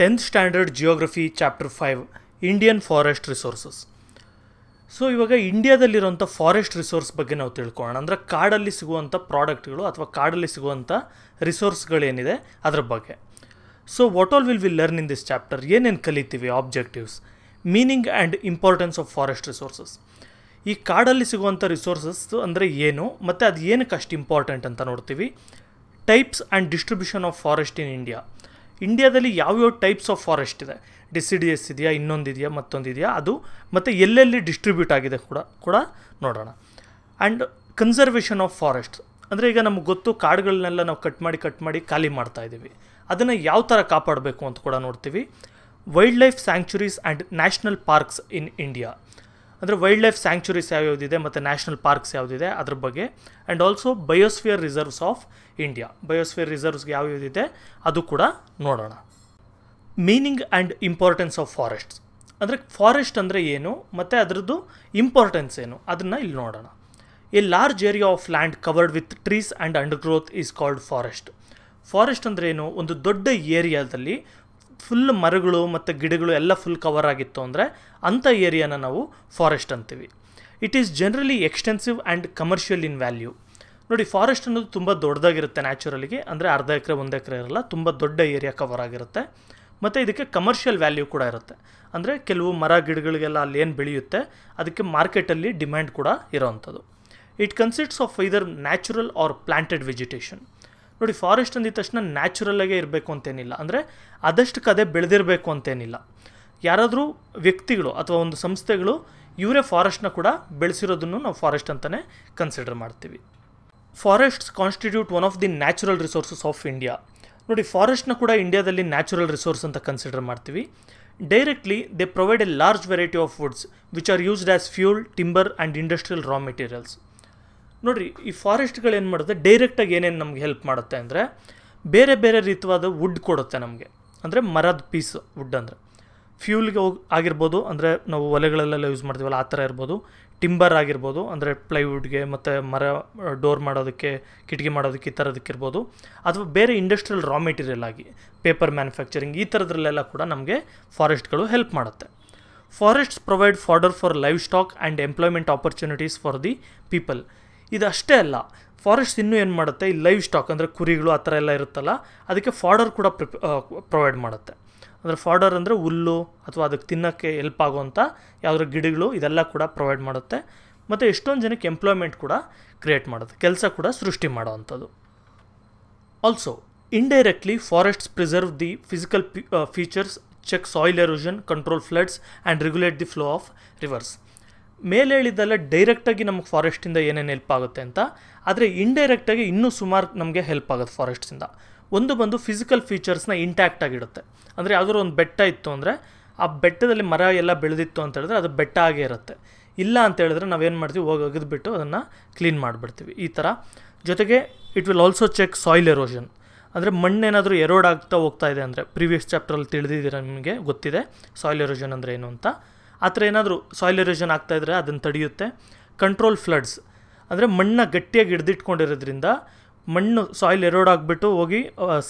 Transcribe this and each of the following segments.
Tenth standard geography chapter five Indian forest resources so ಇವಾಗ ಇಂಡಿಯಾದಲ್ಲಿರೋಂಥ forest resource ಬಗ್ಗೆ ನಾವು ತಿಳ್ಕೊಳ್ಳೋಣ ಅಂದರೆ ಕಾಡಲ್ಲಿ ಸಿಗುವಂಥ ಪ್ರಾಡಕ್ಟ್ಗಳು ಅಥವಾ ಕಾಡಲ್ಲಿ ಸಿಗುವಂಥ ರಿಸೋರ್ಸ್ಗಳೇನಿದೆ ಅದರ ಬಗ್ಗೆ so what all will we learn in this chapter ಏನೇನು ಕಲಿತೀವಿ objectives meaning and importance of forest resources ಈ ಕಾಡಲ್ಲಿ ಸಿಗುವಂಥ ರಿಸೋರ್ಸಸ್ ಅಂದರೆ ಏನು ಮತ್ತು ಅದು ಏನಕ್ಕೆ ಅಷ್ಟು ಇಂಪಾರ್ಟೆಂಟ್ ಅಂತ ನೋಡ್ತೀವಿ types and distribution of forest in India ಇಂಡಿಯಾದಲ್ಲಿ ಯಾವ್ಯಾವ ಟೈಪ್ಸ್ ಆಫ್ ಫಾರೆಸ್ಟ್ ಇದೆ ಡಿಸಿಡಿಯಸ್ ಇದೆಯಾ ಇನ್ನೊಂದಿದೆಯಾ ಮತ್ತೊಂದಿದೆಯಾ ಅದು ಮತ್ತು ಎಲ್ಲೆಲ್ಲಿ ಡಿಸ್ಟ್ರಿಬ್ಯೂಟ್ ಆಗಿದೆ ಕೂಡ ಕೂಡ ನೋಡೋಣ ಆ್ಯಂಡ್ ಕನ್ಸರ್ವೇಷನ್ ಆಫ್ ಫಾರೆಸ್ಟ್ ಅಂದರೆ ಈಗ ನಮ್ಗೆ ಗೊತ್ತು ಕಾಡುಗಳನ್ನೆಲ್ಲ ನಾವು ಕಟ್ ಮಾಡಿ ಕಟ್ ಮಾಡಿ ಖಾಲಿ ಮಾಡ್ತಾ ಇದ್ದೀವಿ ಅದನ್ನು ಯಾವ ಥರ ಕಾಪಾಡಬೇಕು ಅಂತ ಕೂಡ ನೋಡ್ತೀವಿ wildlife sanctuaries and national parks in India ಅಂದರೆ ವೈಲ್ಡ್ ಲೈಫ್ ಸ್ಯಾಂಕ್ಚುರೀಸ್ ಯಾವ್ಯಾವುದಿದೆ ಮತ್ತು ನ್ಯಾಷನಲ್ ಪಾರ್ಕ್ಸ್ ಯಾವುದಿದೆ ಅದ್ರ ಬಗ್ಗೆ and also biosphere reserves of India biosphere reserves ಯಾವ್ಯಾವುದಿದೆ ಅದು ಕೂಡ ನೋಡೋಣ meaning and importance of forests ಅಂದರೆ ಫಾರೆಸ್ಟ್ ಅಂದರೆ ಏನು ಮತ್ತು ಅದರದ್ದು ಇಂಪಾರ್ಟೆನ್ಸ್ ಏನು ಅದನ್ನು ಇಲ್ಲಿ ನೋಡೋಣ a large area of land covered with trees and undergrowth is called forest forest ಅಂದರೆ ಏನು ಒಂದು ದೊಡ್ಡ ಏರಿಯಾದಲ್ಲಿ ಫುಲ್ ಮರಗಳು ಮತ್ತು ಗಿಡಗಳು ಎಲ್ಲ ಫುಲ್ ಕವರ್ ಆಗಿತ್ತು ಅಂದರೆ ಅಂಥ ಏರಿಯಾನ ನಾವು ಫಾರೆಸ್ಟ್ ಅಂತೀವಿ it is generally extensive and commercial in value ನೋಡಿ ಫಾರೆಸ್ಟ್ ಅನ್ನೋದು ತುಂಬ ದೊಡ್ಡದಾಗಿರುತ್ತೆ ನ್ಯಾಚುರಲಿಗೆ ಅಂದರೆ ಅರ್ಧ ಎಕರೆ ಒಂದು ಎಕರೆ ಇರಲ್ಲ ತುಂಬ ದೊಡ್ಡ ಏರಿಯಾ ಕವರ್ ಆಗಿರುತ್ತೆ ಮತ್ತು ಇದಕ್ಕೆ ಕಮರ್ಷಿಯಲ್ ವ್ಯಾಲ್ಯೂ ಕೂಡ ಇರುತ್ತೆ ಅಂದರೆ ಕೆಲವು ಮರ ಗಿಡಗಳಿಗೆಲ್ಲ ಅಲ್ಲಿ ಏನು ಬೆಳೆಯುತ್ತೆ ಅದಕ್ಕೆ ಮಾರ್ಕೆಟಲ್ಲಿ ಡಿಮ್ಯಾಂಡ್ ಕೂಡ ಇರೋವಂಥದ್ದು it consists of either natural or planted vegetation ನೋಡಿ ಫಾರೆಸ್ಟ್ ಅಂದಿದ ತಕ್ಷಣ ನ್ಯಾಚುರಲ್ಲಾಗೇ ಇರಬೇಕು ಅಂತೇನಿಲ್ಲ ಅಂದರೆ ಆದಷ್ಟು ಕದೆ ಬೆಳೆದಿರಬೇಕು ಅಂತೇನಿಲ್ಲ ಯಾರಾದರೂ ವ್ಯಕ್ತಿಗಳು ಅಥವಾ ಒಂದು ಸಂಸ್ಥೆಗಳು ಇವರೇ ಫಾರೆಸ್ಟ್ನ ಕೂಡ ಬೆಳೆಸಿರೋದನ್ನು ನಾವು ಫಾರೆಸ್ಟ್ ಅಂತಲೇ ಕನ್ಸಿಡರ್ ಮಾಡ್ತೀವಿ forests constitute one of the natural resources of India ನೋಡಿ ಫಾರೆಸ್ಟ್ನ ಕೂಡ ಇಂಡಿಯಾದಲ್ಲಿ ನ್ಯಾಚುರಲ್ ರಿಸೋರ್ಸ್ ಅಂತ ಕನ್ಸಿಡರ್ ಮಾಡ್ತೀವಿ directly they provide a large variety of woods which are used as fuel timber and industrial raw materials ನೋಡಿರಿ ಈ ಫಾರೆಸ್ಟ್ಗಳು ಏನು ಮಾಡುತ್ತೆ ಡೈರೆಕ್ಟಾಗಿ ಏನೇನು ನಮ್ಗೆ ಹೆಲ್ಪ್ ಮಾಡುತ್ತೆ ಅಂದರೆ ಬೇರೆ ಬೇರೆ ರೀತಿಯಾದ ವುಡ್ ಕೊಡುತ್ತೆ ನಮಗೆ ಅಂದರೆ ಮರದ ಪೀಸ್ ವುಡ್ ಅಂದರೆ ಫ್ಯೂಲ್ಗೆ ಹೋಗಿ ಆಗಿರ್ಬೋದು ಅಂದರೆ ನಾವು ಒಲೆಗಳಲ್ಲೆಲ್ಲ ಯೂಸ್ ಮಾಡ್ತೀವಲ್ಲ ಆ ಥರ ಇರ್ಬೋದು ಟಿಂಬರ್ ಆಗಿರ್ಬೋದು ಅಂದರೆ ಪ್ಲೈವುಡ್ಗೆ ಮತ್ತು ಮರ ಡೋರ್ ಮಾಡೋದಕ್ಕೆ ಕಿಟಕಿ ಮಾಡೋದಕ್ಕೆ ಈ ಇರ್ಬೋದು ಅಥವಾ ಬೇರೆ ಇಂಡಸ್ಟ್ರಿಯಲ್ ರಾ ಮೆಟೀರಿಯಲ್ ಆಗಿ ಪೇಪರ್ ಮ್ಯಾನುಫ್ಯಾಕ್ಚರಿಂಗ್ ಈ ಥರದ್ರಲ್ಲೆಲ್ಲ ಕೂಡ ನಮಗೆ ಫಾರೆಸ್ಟ್ಗಳು ಹೆಲ್ಪ್ ಮಾಡುತ್ತೆ forests provide fodder for livestock and employment opportunities for the people ಇದಷ್ಟೇ ಅಲ್ಲ ಫಾರೆಸ್ಟ್ ಇನ್ನೂ ಏನು ಮಾಡುತ್ತೆ ಈ ಲೈವ್ ಸ್ಟಾಕ್ ಅಂದರೆ ಕುರಿಗಳು ಆ ಥರ ಎಲ್ಲ ಇರುತ್ತಲ್ಲ ಅದಕ್ಕೆ ಫಾರ್ಡರ್ ಕೂಡ ಪ್ರಿಪ್ ಪ್ರೊವೈಡ್ ಮಾಡುತ್ತೆ ಅಂದರೆ ಫಾರ್ಡರ್ ಅಂದರೆ ಹುಲ್ಲು ಅಥವಾ ಅದಕ್ಕೆ ತಿನ್ನೋಕ್ಕೆ ಎಲ್ಪ್ ಆಗುವಂಥ ಯಾವುದ್ರ ಗಿಡಗಳು ಇದೆಲ್ಲ ಕೂಡ ಪ್ರೊವೈಡ್ ಮಾಡುತ್ತೆ ಮತ್ತು ಎಷ್ಟೊಂದು ಜನಕ್ಕೆ ಎಂಪ್ಲಾಯ್ಮೆಂಟ್ ಕೂಡ ಕ್ರಿಯೇಟ್ ಮಾಡುತ್ತೆ ಕೆಲಸ ಕೂಡ ಸೃಷ್ಟಿ ಮಾಡೋವಂಥದ್ದು also indirectly forests preserve the physical features check soil erosion control floods and regulate the flow of rivers ಮೇಲೆ ಹೇಳಿದ್ದೆಲ್ಲ ಡೈರೆಕ್ಟಾಗಿ ನಮಗೆ ಫಾರೆಸ್ಟಿಂದ ಏನೇನು ಹೆಲ್ಪ್ ಆಗುತ್ತೆ ಅಂತ ಆದರೆ ಇಂಡೈರೆಕ್ಟಾಗಿ ಇನ್ನೂ ಸುಮಾರು ನಮಗೆ ಹೆಲ್ಪ್ ಆಗುತ್ತೆ ಫಾರೆಸ್ಟಿಂದ ಒಂದು ಬಂದು ಫಿಸಿಕಲ್ ಫೀಚರ್ಸ್ನ ಇಂಟ್ಯಾಕ್ಟ್ ಆಗಿಡುತ್ತೆ ಅಂದರೆ ಯಾವುದಾದ್ರು ಒಂದು ಬೆಟ್ಟ ಇತ್ತು ಅಂದರೆ ಆ ಬೆಟ್ಟದಲ್ಲಿ ಮರ ಎಲ್ಲ ಬೆಳೆದಿತ್ತು ಅಂತ ಹೇಳಿದ್ರೆ ಅದು ಬೆಟ್ಟ ಆಗೇ ಇರುತ್ತೆ ಇಲ್ಲ ಅಂತ ಹೇಳಿದ್ರೆ ನಾವೇನು ಮಾಡ್ತೀವಿ ಹೋಗಿ ಒಗೆದ್ಬಿಟ್ಟು ಅದನ್ನು ಕ್ಲೀನ್ ಮಾಡಿಬಿಡ್ತೀವಿ ಈ ಥರ ಜೊತೆಗೆ it will also check soil erosion ಅಂದರೆ ಮಣ್ಣೇನಾದರೂ ಎರೋಡ್ ಆಗ್ತಾ ಹೋಗ್ತಾ ಇದೆ ಅಂದರೆ ಪ್ರಿವಿಯಸ್ ಚಾಪ್ಟ್ರಲ್ಲಿ ತಿಳಿದಿದ್ದೀರ ನಿಮಗೆ ಗೊತ್ತಿದೆ ಸಾಯಿಲ್ ಎರೋಷನ್ ಅಂದರೆ ಏನು ಅಂತ ಆ ಥರ ಏನಾದರೂ ಸಾಯಿಲ್ ಆಗ್ತಾ ಆಗ್ತಾಯಿದ್ರೆ ಅದನ್ನು ತಡೆಯುತ್ತೆ ಕಂಟ್ರೋಲ್ ಫ್ಲಡ್ಸ್ ಅಂದರೆ ಮಣ್ಣ ಗಟ್ಟಿಯಾಗಿ ಹಿಡಿದಿಟ್ಕೊಂಡಿರೋದ್ರಿಂದ ಮಣ್ಣು ಸಾಯಿಲ್ ಎರೋಡ್ ಆಗಿಬಿಟ್ಟು ಹೋಗಿ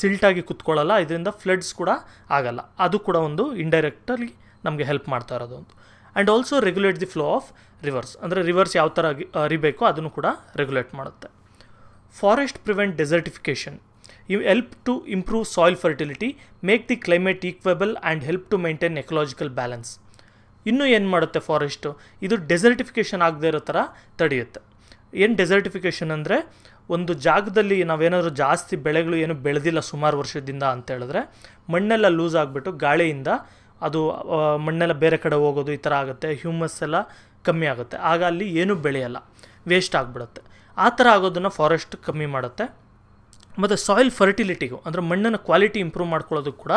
ಸಿಲ್ಟಾಗಿ ಕುತ್ಕೊಳ್ಳಲ್ಲ ಇದರಿಂದ ಫ್ಲಡ್ಸ್ ಕೂಡ ಆಗಲ್ಲ ಅದು ಕೂಡ ಒಂದು ಇಂಡೈರೆಕ್ಟಲ್ಲಿ ನಮಗೆ ಹೆಲ್ಪ್ ಮಾಡ್ತಾ ಇರೋದು ಒಂದು and also regulate the flow of rivers ಅಂದರೆ ರಿವರ್ಸ್ ಯಾವ ಥರ ಅರಿಬೇಕು ಅದನ್ನು ಕೂಡ ರೆಗ್ಯುಲೇಟ್ ಮಾಡುತ್ತೆ forest prevent desertification you help to improve soil fertility make the climate equable and help to maintain ecological balance ಇನ್ನೂ ಏನು ಮಾಡುತ್ತೆ ಫಾರೆಸ್ಟು ಇದು ಡೆಸರ್ಟಿಫಿಕೇಷನ್ ಆಗದೇ ಇರೋ ಥರ ತಡೆಯುತ್ತೆ ಏನು ಡೆಸರ್ಟಿಫಿಕೇಷನ್ ಅಂದರೆ ಒಂದು ಜಾಗದಲ್ಲಿ ನಾವೇನಾದರೂ ಜಾಸ್ತಿ ಬೆಳೆಗಳು ಏನು ಬೆಳೆದಿಲ್ಲ ಸುಮಾರು ವರ್ಷದಿಂದ ಅಂತ ಹೇಳಿದ್ರೆ ಮಣ್ಣೆಲ್ಲ ಲೂಸ್ ಆಗಿಬಿಟ್ಟು ಗಾಳಿಯಿಂದ ಅದು ಮಣ್ಣೆಲ್ಲ ಬೇರೆ ಕಡೆ ಹೋಗೋದು ಈ ಥರ ಆಗುತ್ತೆ ಹ್ಯೂಮಸ್ ಎಲ್ಲ ಕಮ್ಮಿ ಆಗುತ್ತೆ ಆಗ ಅಲ್ಲಿ ಏನೂ ಬೆಳೆಯಲ್ಲ ವೇಸ್ಟ್ ಆಗಿಬಿಡುತ್ತೆ ಆ ಥರ ಆಗೋದನ್ನು ಫಾರೆಸ್ಟ್ ಕಮ್ಮಿ ಮಾಡುತ್ತೆ ಮತ್ತು ಸಾಯಿಲ್ ಫರ್ಟಿಲಿಟಿಗೂ ಅಂದರೆ ಮಣ್ಣನ್ನು ಕ್ವಾಲಿಟಿ ಇಂಪ್ರೂವ್ ಮಾಡ್ಕೊಳ್ಳೋದು ಕೂಡ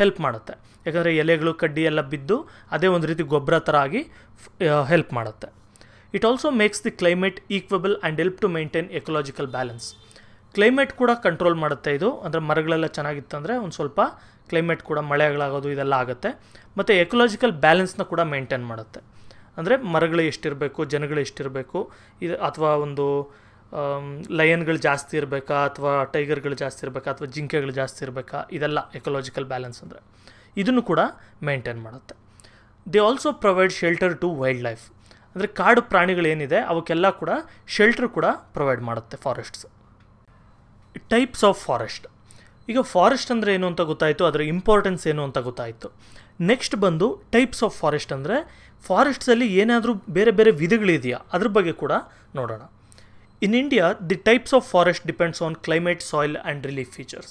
ಹೆಲ್ಪ್ ಮಾಡುತ್ತೆ ಯಾಕಂದರೆ ಎಲೆಗಳು ಕಡ್ಡಿ ಎಲ್ಲ ಬಿದ್ದು ಅದೇ ಒಂದು ರೀತಿ ಗೊಬ್ಬರ ಥರ ಆಗಿ ಹೆಲ್ಪ್ ಮಾಡುತ್ತೆ it also makes the climate equable and help to maintain ecological balance climate ಕೂಡ ಕಂಟ್ರೋಲ್ ಮಾಡುತ್ತೆ ಇದು ಅಂದರೆ ಮರಗಳೆಲ್ಲ ಚೆನ್ನಾಗಿತ್ತಂದರೆ ಒಂದು ಸ್ವಲ್ಪ ಕ್ಲೈಮೇಟ್ ಕೂಡ ಮಳೆಗಳಾಗೋದು ಇದೆಲ್ಲ ಆಗುತ್ತೆ ಮತ್ತು ಎಕೊಲಾಜಿಕಲ್ ಬ್ಯಾಲೆನ್ಸ್ನ ಕೂಡ ಮೇಂಟೈನ್ ಮಾಡುತ್ತೆ ಅಂದರೆ ಮರಗಳು ಎಷ್ಟಿರಬೇಕು ಜನಗಳು ಎಷ್ಟಿರಬೇಕು ಇದು ಅಥವಾ ಒಂದು ಲಯನ್ಗಳು ಜಾಸ್ತಿ ಇರಬೇಕಾ ಅಥವಾ ಟೈಗರ್ಗಳು ಜಾಸ್ತಿ ಇರಬೇಕಾ ಅಥವಾ ಜಿಂಕೆಗಳು ಜಾಸ್ತಿ ಇರಬೇಕಾ ಇದೆಲ್ಲ ಎಕೊಲಾಜಿಕಲ್ ಬ್ಯಾಲೆನ್ಸ್ ಅಂದರೆ ಇದನ್ನು ಕೂಡ ಮೇಂಟೈನ್ ಮಾಡುತ್ತೆ they also provide shelter to wildlife ಅಂದರೆ ಕಾಡು ಪ್ರಾಣಿಗಳೇನಿದೆ ಅವಕ್ಕೆಲ್ಲ ಕೂಡ ಶೆಲ್ಟರ್ ಕೂಡ ಪ್ರೊವೈಡ್ ಮಾಡುತ್ತೆ ಫಾರೆಸ್ಟ್ಸ್ ಟೈಪ್ಸ್ ಆಫ್ ಫಾರೆಸ್ಟ್ ಈಗ ಫಾರೆಸ್ಟ್ ಅಂದರೆ ಏನು ಅಂತ ಗೊತ್ತಾಯಿತು ಅದರ ಇಂಪಾರ್ಟೆನ್ಸ್ ಏನು ಅಂತ ಗೊತ್ತಾಯಿತು ನೆಕ್ಸ್ಟ್ ಬಂದು ಟೈಪ್ಸ್ ಆಫ್ ಫಾರೆಸ್ಟ್ ಅಂದರೆ ಫಾರೆಸ್ಟ್ಸಲ್ಲಿ ಏನಾದರೂ ಬೇರೆ ಬೇರೆ ವಿಧಗಳಿದೆಯಾ ಅದ್ರ ಬಗ್ಗೆ ಕೂಡ ನೋಡೋಣ in India the types of forest depends on climate soil and relief features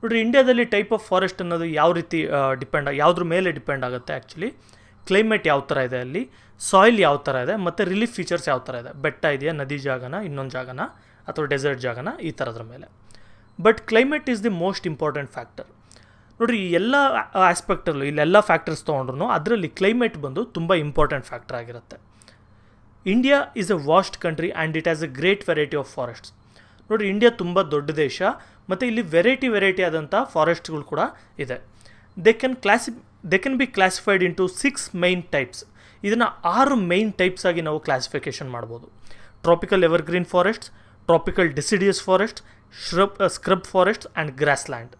ನೋಡಿರಿ ಇಂಡಿಯಾದಲ್ಲಿ ಟೈಪ್ ಆಫ್ ಫಾರೆಸ್ಟ್ ಅನ್ನೋದು ಯಾವ ರೀತಿ ಡಿಪೆಂಡ್ ಯಾವುದ್ರ ಮೇಲೆ ಡಿಪೆಂಡ್ ಆಗುತ್ತೆ ಆ್ಯಕ್ಚುಲಿ ಕ್ಲೈಮೇಟ್ ಯಾವ ಥರ ಇದೆ ಅಲ್ಲಿ ಸಾಯಿಲ್ ಯಾವ ಥರ ಇದೆ ಮತ್ತು ರಿಲೀಫ್ ಫೀಚರ್ಸ್ ಯಾವ ಥರ ಇದೆ ಬೆಟ್ಟ ಇದೆಯಾ ನದಿ ಜಾಗನ ಇನ್ನೊಂದು ಜಾಗನ ಅಥವಾ ಡೆಸರ್ಟ್ ಜಾಗನ ಈ ಥರದ್ರ ಮೇಲೆ but climate is the most important factor ನೋಡಿರಿ ಈ ಎಲ್ಲ ಆಸ್ಪೆಕ್ಟಲ್ಲೂ ಇಲ್ಲೆಲ್ಲ ಫ್ಯಾಕ್ಟರ್ಸ್ ತೊಗೊಂಡ್ರು ಅದರಲ್ಲಿ ಕ್ಲೈಮೇಟ್ ಬಂದು ತುಂಬ ಇಂಪಾರ್ಟೆಂಟ್ ಫ್ಯಾಕ್ಟರ್ ಆಗಿರುತ್ತೆ India is a vast country and it has a great variety of forests ನೋಡಿ ಇಂಡಿಯಾ ತುಂಬ ದೊಡ್ಡ ದೇಶ ಮತ್ತು ಇಲ್ಲಿ ವೆರೈಟಿ ವೆರೈಟಿ ಆದಂಥ ಫಾರೆಸ್ಟ್ಗಳು ಕೂಡ ಇದೆ ದೆ ಕ್ಯಾನ್ ಕ್ಲಾಸಿ they can be classified into six main types ಇದನ್ನು ಆರು ಮೈನ್ ಟೈಪ್ಸ್ ಆಗಿ ನಾವು ಕ್ಲಾಸಿಫಿಕೇಷನ್ ಮಾಡ್ಬೋದು tropical evergreen forests tropical deciduous forest shrub scrub forests and grassland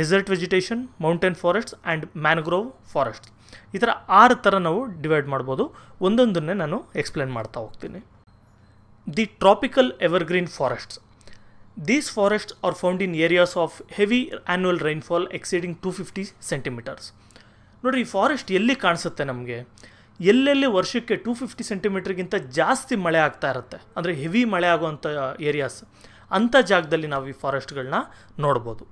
desert vegetation mountain forests and mangrove forests ಈ ಥರ ಆರು ಥರ ನಾವು ಡಿವೈಡ್ ಮಾಡ್ಬೋದು ಒಂದೊಂದನ್ನೇ ನಾನು ಎಕ್ಸ್ಪ್ಲೇನ್ ಮಾಡ್ತಾ ಹೋಗ್ತೀನಿ the tropical evergreen forests these forests are found in areas of heavy annual rainfall exceeding two fifty centimetres ನೋಡಿ ಈ ಫಾರೆಸ್ಟ್ ಎಲ್ಲಿ ಕಾಣಿಸುತ್ತೆ ನಮಗೆ ಎಲ್ಲೆಲ್ಲಿ ವರ್ಷಕ್ಕೆ ಟೂ ಫಿಫ್ಟಿ ಸೆಂಟಿಮೀಟರ್ಗಿಂತ ಜಾಸ್ತಿ ಮಳೆ ಆಗ್ತಾ ಇರುತ್ತೆ ಅಂದರೆ ಹೆವಿ ಮಳೆ ಆಗುವಂಥ ಏರಿಯಾಸ್ ಅಂಥ ಜಾಗದಲ್ಲಿ ನಾವು ಈ ಫಾರೆಸ್ಟ್ಗಳನ್ನ ನೋಡ್ಬೋದು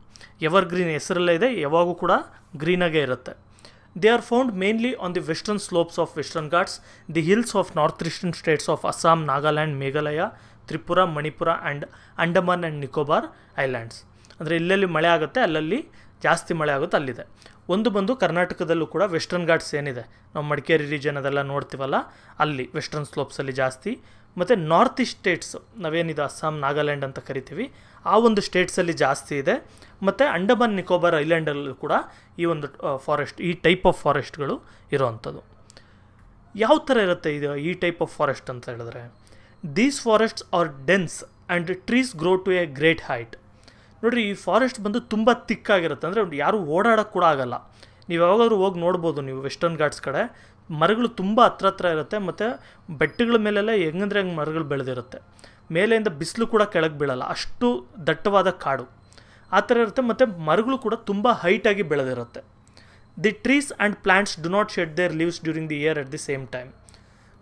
ಎವರ್ಗ್ರೀನ್ ಹೆಸರಲ್ಲೇ ಇದೆ ಯಾವಾಗೂ ಕೂಡ ಗ್ರೀನಾಗೇ ಇರುತ್ತೆ they are found found on on western slopes of western Western the hills of north eastern states of Assam Nagaland Meghalaya Tripura Manipur and Andaman and Nicobar islands ಅಂದರೆ ಇಲ್ಲೆಲ್ಲಿ ಮಳೆ ಆಗುತ್ತೆ ಅಲ್ಲಲ್ಲಿ ಜಾಸ್ತಿ ಮಳೆ ಆಗುತ್ತೆ ಅಲ್ಲಿದೆ ಒಂದು ಬಂದು ಕರ್ನಾಟಕದಲ್ಲೂ ಕೂಡ ವೆಸ್ಟರ್ನ್ ಘಾಟ್ಸ್ ಏನಿದೆ ನಾವು ಮಡಿಕೇರಿ ರೀಜನ್ ಅದೆಲ್ಲ ನೋಡ್ತೀವಲ್ಲ ಅಲ್ಲಿ ವೆಸ್ಟರ್ನ್ ಸ್ಲೋಪ್ಸಲ್ಲಿ ಜಾಸ್ತಿ ಮತ್ತು ನಾರ್ತ್ ಈಸ್ಟ್ ಸ್ಟೇಟ್ಸ್ ನಾವೇನಿದೆ ಅಸ್ಸಾಂ ನಾಗಾಲ್ಯಾಂಡ್ ಅಂತ ಕರಿತೀವಿ ಆ ಒಂದು ಸ್ಟೇಟ್ಸಲ್ಲಿ ಜಾಸ್ತಿ ಇದೆ ಮತ್ತು ಅಂಡಮಾನ್ ನಿಕೋಬಾರ್ ಐಲ್ಯಾಂಡಲ್ಲೂ ಕೂಡ ಈ ಒಂದು ಫಾರೆಸ್ಟ್ ಈ ಟೈಪ್ ಆಫ್ ಫಾರೆಸ್ಟ್ಗಳು ಅಂಥದ್ದು ಯಾವ ಥರ ಇರುತ್ತೆ ಇದು ಈ ಟೈಪ್ ಆಫ್ ಫಾರೆಸ್ಟ್ ಅಂತ ಹೇಳಿದ್ರೆ these forests are dense and trees grow to a great height ನೋಡಿರಿ ಈ ಫಾರೆಸ್ಟ್ ಬಂದು ತುಂಬ ಆಗಿರುತ್ತೆ ಅಂದರೆ ಯಾರು ಓಡಾಡೋಕ್ಕೆ ಕೂಡ ಆಗಲ್ಲ ನೀವು ಯಾವಾಗಾದ್ರೂ ಹೋಗಿ ನೋಡ್ಬೋದು ನೀವು ವೆಸ್ಟರ್ನ್ ಘಾಟ್ಸ್ ಕಡೆ ಮರಗಳು ತುಂಬ ಹತ್ರ ಹತ್ರ ಇರುತ್ತೆ ಮತ್ತು ಬೆಟ್ಟಗಳ ಮೇಲೆಲ್ಲ ಹೆಂಗಂದ್ರೆ ಹೆಂಗೆ ಮರಗಳು ಬೆಳೆದಿರುತ್ತೆ ಮೇಲೆಯಿಂದ ಬಿಸಿಲು ಕೂಡ ಕೆಳಗೆ ಬೀಳಲ್ಲ ಅಷ್ಟು ದಟ್ಟವಾದ ಕಾಡು ಆ ಥರ ಇರುತ್ತೆ ಮತ್ತು ಮರಗಳು ಕೂಡ ತುಂಬ ಹೈಟಾಗಿ ಬೆಳೆದಿರುತ್ತೆ the trees and plants do not shed their leaves during the year at the same time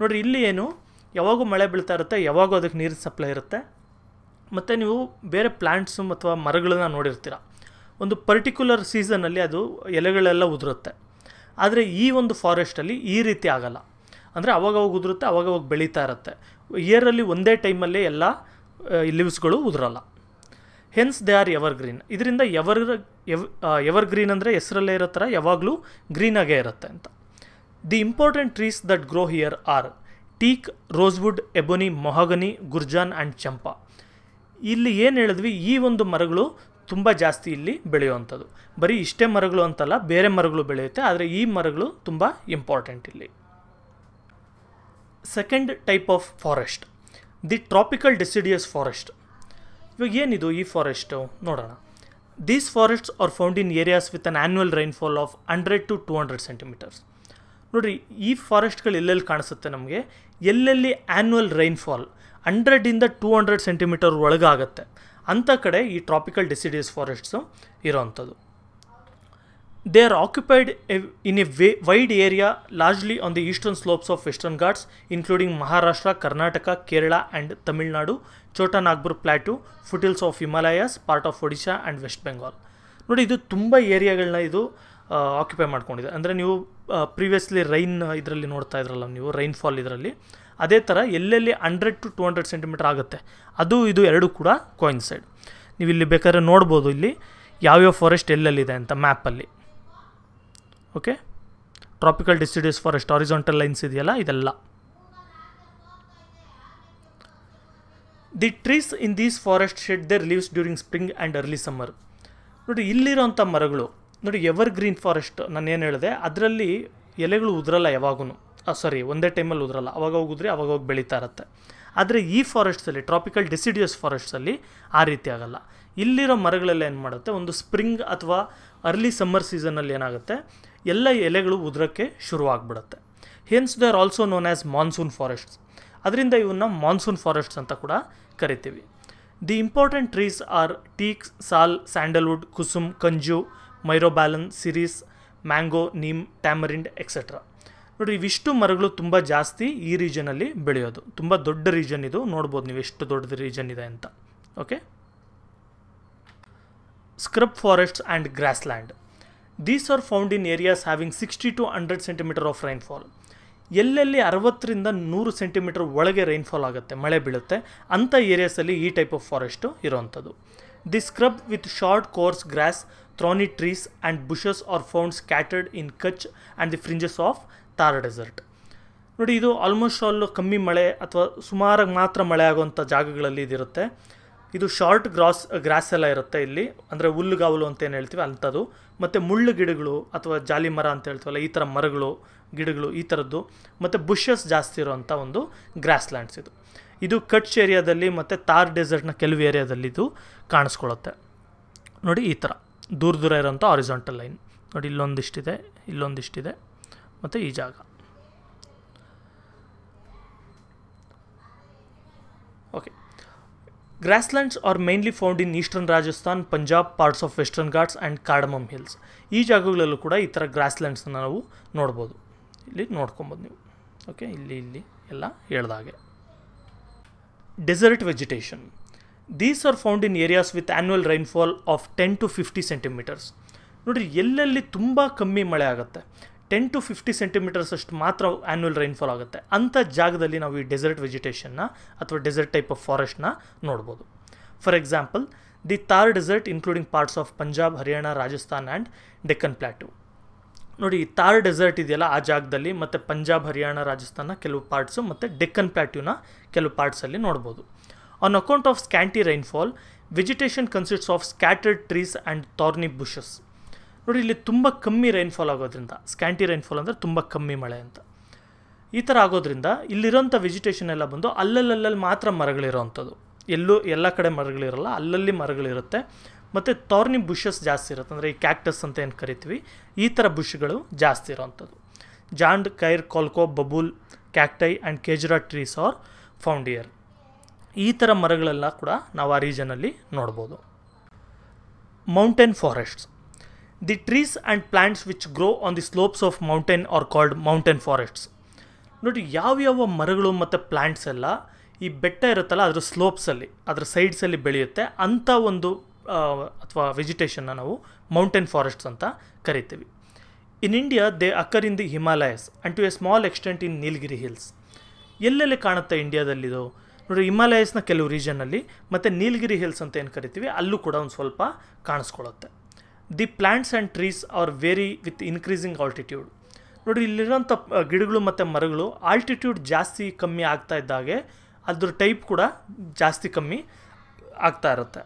ನೋಡಿರಿ ಇಲ್ಲಿ ಏನು ಯಾವಾಗೂ ಮಳೆ ಬೀಳ್ತಾ ಇರುತ್ತೆ ಯಾವಾಗೂ ಅದಕ್ಕೆ ನೀರು ಸಪ್ಲೈ ಇರುತ್ತೆ ಮತ್ತು ನೀವು ಬೇರೆ ಪ್ಲ್ಯಾಂಟ್ಸು ಅಥವಾ ಮರಗಳನ್ನ ನೋಡಿರ್ತೀರ ಒಂದು ಪರ್ಟಿಕ್ಯುಲರ್ ಸೀಸನಲ್ಲಿ ಅದು ಎಲೆಗಳೆಲ್ಲ ಉದುರುತ್ತೆ ಆದರೆ ಈ ಒಂದು ಫಾರೆಸ್ಟಲ್ಲಿ ಈ ರೀತಿ ಆಗಲ್ಲ ಅಂದರೆ ಅವಾಗವಾಗ ಉದುರುತ್ತೆ ಅವಾಗವಾಗ ಬೆಳೀತಾ ಇರುತ್ತೆ ಇಯರಲ್ಲಿ ಒಂದೇ ಟೈಮಲ್ಲೇ ಎಲ್ಲ ಲಿವ್ಸ್ಗಳು ಉದುರಲ್ಲ hence they are evergreen ಇದರಿಂದ ಎವರ್ ಎವ್ ಎವರ್ ಗ್ರೀನ್ ಅಂದರೆ ಹೆಸರಲ್ಲೇ ಇರೋ ಥರ ಯಾವಾಗಲೂ ಗ್ರೀನಾಗೇ ಇರುತ್ತೆ ಅಂತ the important trees that grow here are teak rosewood ebony mahogany gurjan and champa ಇಲ್ಲಿ ಏನು ಹೇಳಿದ್ವಿ ಈ ಒಂದು ಮರಗಳು ತುಂಬ ಜಾಸ್ತಿ ಇಲ್ಲಿ ಬೆಳೆಯುವಂಥದ್ದು ಬರೀ ಇಷ್ಟೇ ಮರಗಳು ಅಂತಲ್ಲ ಬೇರೆ ಮರಗಳು ಬೆಳೆಯುತ್ತೆ ಆದರೆ ಈ ಮರಗಳು ತುಂಬ ಇಂಪಾರ್ಟೆಂಟ್ ಇಲ್ಲಿ second type of forest the tropical deciduous forest ಇವಾಗ ಏನಿದು ಈ ಫಾರೆಸ್ಟು ನೋಡೋಣ these forests are found in areas with an annual rainfall of hundred to two hundred centimetres ನೋಡಿರಿ ಈ ಫಾರೆಸ್ಟ್ಗಳು ಎಲ್ಲೆಲ್ಲಿ ಕಾಣಿಸುತ್ತೆ ನಮಗೆ ಎಲ್ಲೆಲ್ಲಿ ಆ್ಯನ್ಯುವಲ್ ರೈನ್ಫಾಲ್ ಹಂಡ್ರೆಡಿಂದ ಟೂ ಹಂಡ್ರೆಡ್ ಸೆಂಟಿಮೀಟರ್ ಒಳಗಾಗತ್ತೆ ಅಂಥ ಕಡೆ ಈ ಟ್ರಾಪಿಕಲ್ ಡಿಸಿಡಿಯಸ್ ಫಾರೆಸ್ಟ್ಸು ಇರೋವಂಥದ್ದು They are occupied in a wide area largely on the eastern slopes of Western Ghats including Maharashtra, Karnataka, Kerala and Tamil Nadu, Chota Nagpur Plateau, foothills of Himalayas, part of Odisha and west bengal ನೋಡಿ ಇದು ತುಂಬ ಏರಿಯಾಗಳನ್ನ ಇದು occupy ಮಾಡ್ಕೊಂಡಿದೆ ಅಂದರೆ ನೀವು previously rain ಇದರಲ್ಲಿ ನೋಡ್ತಾ ಇದ್ರಲ್ಲ ನೀವು ರೈನ್ಫಾಲ್ ಇದರಲ್ಲಿ ಅದೇ ಥರ ಎಲ್ಲೆಲ್ಲಿ hundred to two hundred centimetre ಆಗುತ್ತೆ ಅದು ಇದು ಎರಡೂ ಕೂಡ ಕಾಯಿನ್ ನೀವು ಇಲ್ಲಿ ಬೇಕಾದ್ರೆ ನೋಡ್ಬೋದು ಇಲ್ಲಿ ಯಾವ್ಯಾವ ಫಾರೆಸ್ಟ್ ಎಲ್ಲೆಲ್ಲಿದೆ ಅಂತ ಮ್ಯಾಪಲ್ಲಿ okay tropical deciduous forest horizontal lines ಇದೆಯಲ್ಲ ಇದೆಲ್ಲ the trees in these forest shed their leaves during spring and early summer ನೋಡಿ ಇಲ್ಲಿರೋಂಥ ಮರಗಳು ನೋಡಿ ಎವರ್ ಗ್ರೀನ್ ಫಾರೆಸ್ಟ್ ನಾನು ಏನು ಹೇಳಿದೆ ಅದರಲ್ಲಿ ಎಲೆಗಳು ಉದ್ರಲ್ಲ ಯಾವಾಗೂ ಸಾರಿ ಒಂದೇ ಟೈಮಲ್ಲಿ ಉದ್ರಲ್ಲ ಅವಾಗ ಹೋಗಿದ್ರೆ ಅವಾಗ ಹೋಗಿ ಬೆಳೀತಾ ಇರುತ್ತೆ ಆದರೆ ಈ ಫಾರೆಸ್ಟಲ್ಲಿ ಟ್ರಾಪಿಕಲ್ ಡಿಸಿಡಿಯಸ್ ಫಾರೆಸ್ಟಲ್ಲಿ ಆ ರೀತಿ ಆಗಲ್ಲ ಇಲ್ಲಿರೋ ಮರಗಳೆಲ್ಲ ಏನು ಮಾಡುತ್ತೆ ಒಂದು ಸ್ಪ್ರಿಂಗ್ ಅಥವಾ ಅರ್ಲಿ ಸಮ್ಮರ್ ಸೀಸನಲ್ಲಿ ಏನಾಗುತ್ತೆ ಎಲ್ಲ ಎಲೆಗಳು ಉದುರೋಕ್ಕೆ ಶುರುವಾಗ್ಬಿಡುತ್ತೆ hence they are also known as monsoon forests ಅದರಿಂದ ಇವನ್ನ ಮಾನ್ಸೂನ್ ಫಾರೆಸ್ಟ್ಸ್ ಅಂತ ಕೂಡ ಕರಿತೀವಿ the important trees are teaks sal sandalwood kusum kanju myrobalan siris mango neem tamarind etcetera ನೋಡಿ ಇವಿಷ್ಟು ಮರಗಳು ತುಂಬ ಜಾಸ್ತಿ ಈ ರೀಜನಲ್ಲಿ ಬೆಳೆಯೋದು ತುಂಬ ದೊಡ್ಡ ರೀಜನ್ ಇದು ನೋಡ್ಬೋದು ನೀವು ಎಷ್ಟು ದೊಡ್ಡದು ರೀಜನ್ ಇದೆ ಅಂತ okay scrub forests and grassland these are found in areas having sixty to hundred centimetre of rainfall ಎಲ್ಲೆಲ್ಲಿ ಅರವತ್ತರಿಂದ ನೂರು ಸೆಂಟಿಮೀಟರ್ ಒಳಗೆ ರೈನ್ಫಾಲ್ ಆಗುತ್ತೆ ಮಳೆ ಬೀಳುತ್ತೆ ಅಂಥ ಏರಿಯಾಸಲ್ಲಿ ಈ ಟೈಪ್ ಆಫ್ ಫಾರೆಸ್ಟು ಇರೋವಂಥದ್ದು the scrub with short coarse grass thorny trees and bushes are found scattered in Kutch and the fringes of Thar desert ನೋಡಿ ಇದು ಆಲ್ಮೋಸ್ಟ್ ಆಲ್ ಕಮ್ಮಿ ಮಳೆ ಅಥವಾ ಸುಮಾರಾಗಿ ಮಾತ್ರ ಮಳೆ ಆಗುವಂಥ ಜಾಗಗಳಲ್ಲಿ ಇದಿರುತ್ತೆ ಇದು ಶಾರ್ಟ್ ಗ್ರಾಸ್ ಗ್ರಾಸ್ ಎಲ್ಲ ಇರುತ್ತೆ ಇಲ್ಲಿ ಅಂದರೆ ಹುಲ್ಲುಗಾವಲು ಅಂತ ಏನು ಹೇಳ್ತೀವಿ ಅಂಥದ್ದು ಮತ್ತು ಮುಳ್ಳು ಗಿಡಗಳು ಅಥವಾ ಜಾಲಿ ಮರ ಅಂತ ಹೇಳ್ತೀವಲ್ಲ ಈ ಥರ ಮರಗಳು ಗಿಡಗಳು ಈ ಥರದ್ದು ಮತ್ತು ಬುಷಸ್ ಜಾಸ್ತಿ ಇರೋವಂಥ ಒಂದು ಗ್ರಾಸ್ ಲ್ಯಾಂಡ್ಸ್ ಇದು ಇದು ಕಚ್ ಏರಿಯಾದಲ್ಲಿ ಮತ್ತು ತಾರ್ ಡೆಸರ್ಟ್ನ ಕೆಲವು ಏರಿಯಾದಲ್ಲಿ ಇದು ಕಾಣಿಸ್ಕೊಳ್ಳುತ್ತೆ ನೋಡಿ ಈ ಥರ ದೂರ ದೂರ ಇರೋಂಥ ಆರಿಜಾಂಟಲ್ ಲೈನ್ ನೋಡಿ ಇಲ್ಲೊಂದಿಷ್ಟಿದೆ ಇಲ್ಲೊಂದಿಷ್ಟಿದೆ ಮತ್ತು ಈ ಜಾಗ okay grasslands are mainly found in eastern Rajasthan Punjab parts of western Ghats and cardamom hills ಈ ಜಾಗಗಳಲ್ಲೂ ಕೂಡ ಈ ಥರ ಗ್ರಾಸ್ಲ್ಯಾಂಡ್ಸ್ನ ನಾವು ನೋಡ್ಬೋದು ಇಲ್ಲಿ ನೋಡ್ಕೊಬೋದು ನೀವು ಓಕೆ ಇಲ್ಲಿ ಇಲ್ಲಿ ಎಲ್ಲ ಹೇಳ್ದಾಗೆ desert vegetation these are found in areas with annual rainfall of ten to fifty centimetres ನೋಡಿರಿ ಎಲ್ಲೆಲ್ಲಿ ತುಂಬ ಕಮ್ಮಿ ಮಳೆ ಆಗುತ್ತೆ ಟೆನ್ ಟು ಫಿಫ್ಟಿ ಸೆಂಟಿಮೀಟರ್ಸ್ ಅಷ್ಟು ಮಾತ್ರ ಆ್ಯನ್ಯಲ್ ರೈನ್ಫಾಲ್ ಆಗುತ್ತೆ ಅಂಥ ಜಾಗದಲ್ಲಿ ನಾವು ಈ ಡೆಸರ್ಟ್ ವೆಜಿಟೇಷನ್ನ ಅಥವಾ ಡೆಸರ್ಟ್ ಟೈಪ್ ಆಫ್ ಫಾರೆಸ್ಟ್ನ ನೋಡ್ಬೋದು for example the Thar desert including parts of Punjab Haryana Rajasthan and Deccan plateau ನೋಡಿ ಈ ತಾರ್ ಡೆಸರ್ಟ್ ಇದೆಯಲ್ಲ ಆ ಜಾಗದಲ್ಲಿ ಮತ್ತು ಪಂಜಾಬ್ ಹರಿಯಾಣ ರಾಜಸ್ಥಾನ ಕೆಲವು ಪಾರ್ಟ್ಸು ಮತ್ತು ಡೆಕ್ಕನ್ ಪ್ಲ್ಯಾಟ್ಯೂನ ಕೆಲವು ಪಾರ್ಟ್ಸಲ್ಲಿ ನೋಡ್ಬೋದು on account of scanty rainfall vegetation consists of scattered trees and thorny bushes ನೋಡಿ ಇಲ್ಲಿ ತುಂಬ ಕಮ್ಮಿ ರೈನ್ಫಾಲ್ ಆಗೋದ್ರಿಂದ ಸ್ಕ್ಯಾಂಟಿ ರೈನ್ಫಾಲ್ ಅಂದರೆ ತುಂಬ ಕಮ್ಮಿ ಮಳೆ ಅಂತ ಈ ಥರ ಆಗೋದ್ರಿಂದ ಇಲ್ಲಿರೋಂಥ ವೆಜಿಟೇಷನ್ ಎಲ್ಲ ಬಂದು ಅಲ್ಲಲ್ಲಲ್ಲಿ ಮಾತ್ರ ಮರಗಳಿರೋವಂಥದ್ದು ಎಲ್ಲೂ ಎಲ್ಲ ಕಡೆ ಮರಗಳಿರೋಲ್ಲ ಅಲ್ಲಲ್ಲಿ ಮರಗಳಿರುತ್ತೆ ಮತ್ತು ಥಾರ್ನಿ ಬುಷಸ್ ಜಾಸ್ತಿ ಇರುತ್ತೆ ಅಂದರೆ ಈ ಕ್ಯಾಕ್ಟಸ್ ಅಂತ ಏನು ಕರಿತೀವಿ ಈ ಥರ ಬುಷ್ಗಳು ಜಾಸ್ತಿ ಇರೋವಂಥದ್ದು jand kair kolko babool cacti and khejra trees are found here ಈ ಥರ ಮರಗಳೆಲ್ಲ ಕೂಡ ನಾವು ಆ ರೀಜನಲ್ಲಿ ನೋಡ್ಬೋದು mountain forests The trees and plants which grow on the slopes of mountain are called mountain forests. ನೋಡಿ ಯಾವ್ಯಾವ ಮರಗಳು ಮತ್ತು ಪ್ಲ್ಯಾಂಟ್ಸ್ ಎಲ್ಲ ಈ ಬೆಟ್ಟ ಇರುತ್ತಲ್ಲ ಅದರ ಸ್ಲೋಪ್ಸಲ್ಲಿ ಅದರ ಸೈಡ್ಸಲ್ಲಿ ಬೆಳೆಯುತ್ತೆ ಅಂಥ ಒಂದು ಅಥವಾ ವೆಜಿಟೇಷನ್ನ ನಾವು ಮೌಂಟೇನ್ ಫಾರೆಸ್ಟ್ಸ್ ಅಂತ ಕರಿತೀವಿ in India they occur in the Himalayas and to a small extent in Nilgiri hills ಎಲ್ಲೆಲ್ಲಿ ಕಾಣುತ್ತೆ ಇಂಡಿಯಾದಲ್ಲಿದು ನೋಡಿ ಹಿಮಾಲಯಸ್ನ ಕೆಲವು ರೀಜನಲ್ಲಿ ಮತ್ತು ನೀಲಗಿರಿ ಹಿಲ್ಸ್ ಅಂತ ಏನು ಕರಿತೀವಿ ಅಲ್ಲೂ ಕೂಡ ಒಂದು ಸ್ವಲ್ಪ ಕಾಣಿಸ್ಕೊಳ್ಳುತ್ತೆ the plants and trees are vary with increasing altitude ನೋಡಿ ಇಲ್ಲಿರೋಂಥ ಗಿಡಗಳು ಮತ್ತು ಮರಗಳು ಆಲ್ಟಿಟ್ಯೂಡ್ ಜಾಸ್ತಿ ಕಮ್ಮಿ ಆಗ್ತಾ ಇದ್ದಾಗೆ ಅದ್ರ ಟೈಪ್ ಕೂಡ ಜಾಸ್ತಿ ಕಮ್ಮಿ ಆಗ್ತಾ ಇರುತ್ತೆ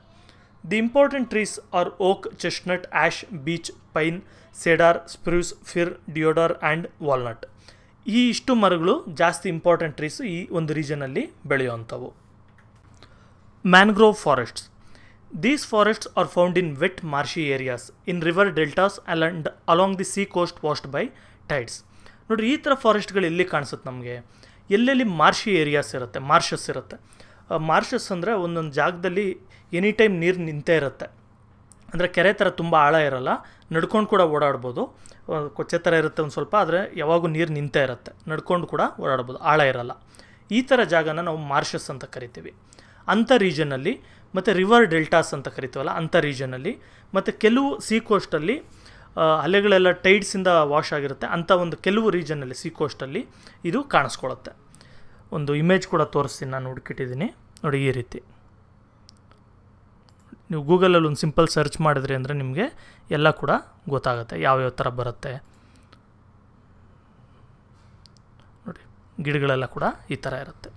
the important trees are oak chestnut ash beech pine cedar spruce fir deodar and walnut ಈ ಇಷ್ಟು ಮರಗಳು ಜಾಸ್ತಿ ಇಂಪಾರ್ಟೆಂಟ್ ಟ್ರೀಸ್ ಈ ಒಂದು ರೀಜನಲ್ಲಿ ಬೆಳೆಯುವಂಥವು mangrove forests These forests are found in wet marshy areas, in river deltas and along the sea coast washed by tides. ನೋಡಿರಿ ಈ ಥರ ಫಾರೆಸ್ಟ್ಗಳು ಎಲ್ಲಿ ಕಾಣಿಸುತ್ತೆ ನಮಗೆ ಎಲ್ಲೆಲ್ಲಿ ಮಾರ್ಷಿ ಏರಿಯಾಸ್ ಇರುತ್ತೆ ಮಾರ್ಷಸ್ ಇರುತ್ತೆ ಮಾರ್ಷಸ್ ಅಂದರೆ ಒಂದೊಂದು ಜಾಗದಲ್ಲಿ ಎನಿ ಟೈಮ್ ನೀರು ನಿಂತೇ ಇರುತ್ತೆ ಅಂದರೆ ಕೆರೆ ಥರ ತುಂಬ ಆಳ ಇರಲ್ಲ ನಡ್ಕೊಂಡು ಕೂಡ ಓಡಾಡ್ಬೋದು ಕೊಚ್ಚೆ ಥರ ಇರುತ್ತೆ ಒಂದು ಸ್ವಲ್ಪ ಆದರೆ ಯಾವಾಗೂ ನೀರು ನಿಂತೇ ಇರುತ್ತೆ ನಡ್ಕೊಂಡು ಕೂಡ ಓಡಾಡ್ಬೋದು ಆಳ ಇರಲ್ಲ ಈ ಥರ ಜಾಗನ ನಾವು ಮಾರ್ಷಸ್ ಅಂತ ಕರಿತೀವಿ ಅಂಥ ರೀಜನಲ್ಲಿ ಮತ್ತು ರಿವರ್ ಡೆಲ್ಟಾಸ್ ಅಂತ ಕರಿತೀವಲ್ಲ ಅಂಥ ರೀಜನಲ್ಲಿ ಮತ್ತು ಕೆಲವು ಸೀ ಕೋಸ್ಟಲ್ಲಿ ಅಲೆಗಳೆಲ್ಲ ಟೈಡ್ಸಿಂದ ವಾಶ್ ಆಗಿರುತ್ತೆ ಅಂಥ ಒಂದು ಕೆಲವು ರೀಜನಲ್ಲಿ ಸೀ ಕೋಸ್ಟಲ್ಲಿ ಇದು ಕಾಣಿಸ್ಕೊಳ್ಳುತ್ತೆ ಒಂದು ಇಮೇಜ್ ಕೂಡ ತೋರಿಸ್ತೀನಿ ನಾನು ಹುಡುಕಿಟ್ಟಿದ್ದೀನಿ ನೋಡಿ ಈ ರೀತಿ ನೀವು ಗೂಗಲಲ್ಲಿ ಒಂದು ಸಿಂಪಲ್ ಸರ್ಚ್ ಮಾಡಿದ್ರಿ ಅಂದರೆ ನಿಮಗೆ ಎಲ್ಲ ಕೂಡ ಗೊತ್ತಾಗುತ್ತೆ ಯಾವ್ಯಾವ ಥರ ಬರುತ್ತೆ ನೋಡಿ ಗಿಡಗಳೆಲ್ಲ ಕೂಡ ಈ ಥರ ಇರುತ್ತೆ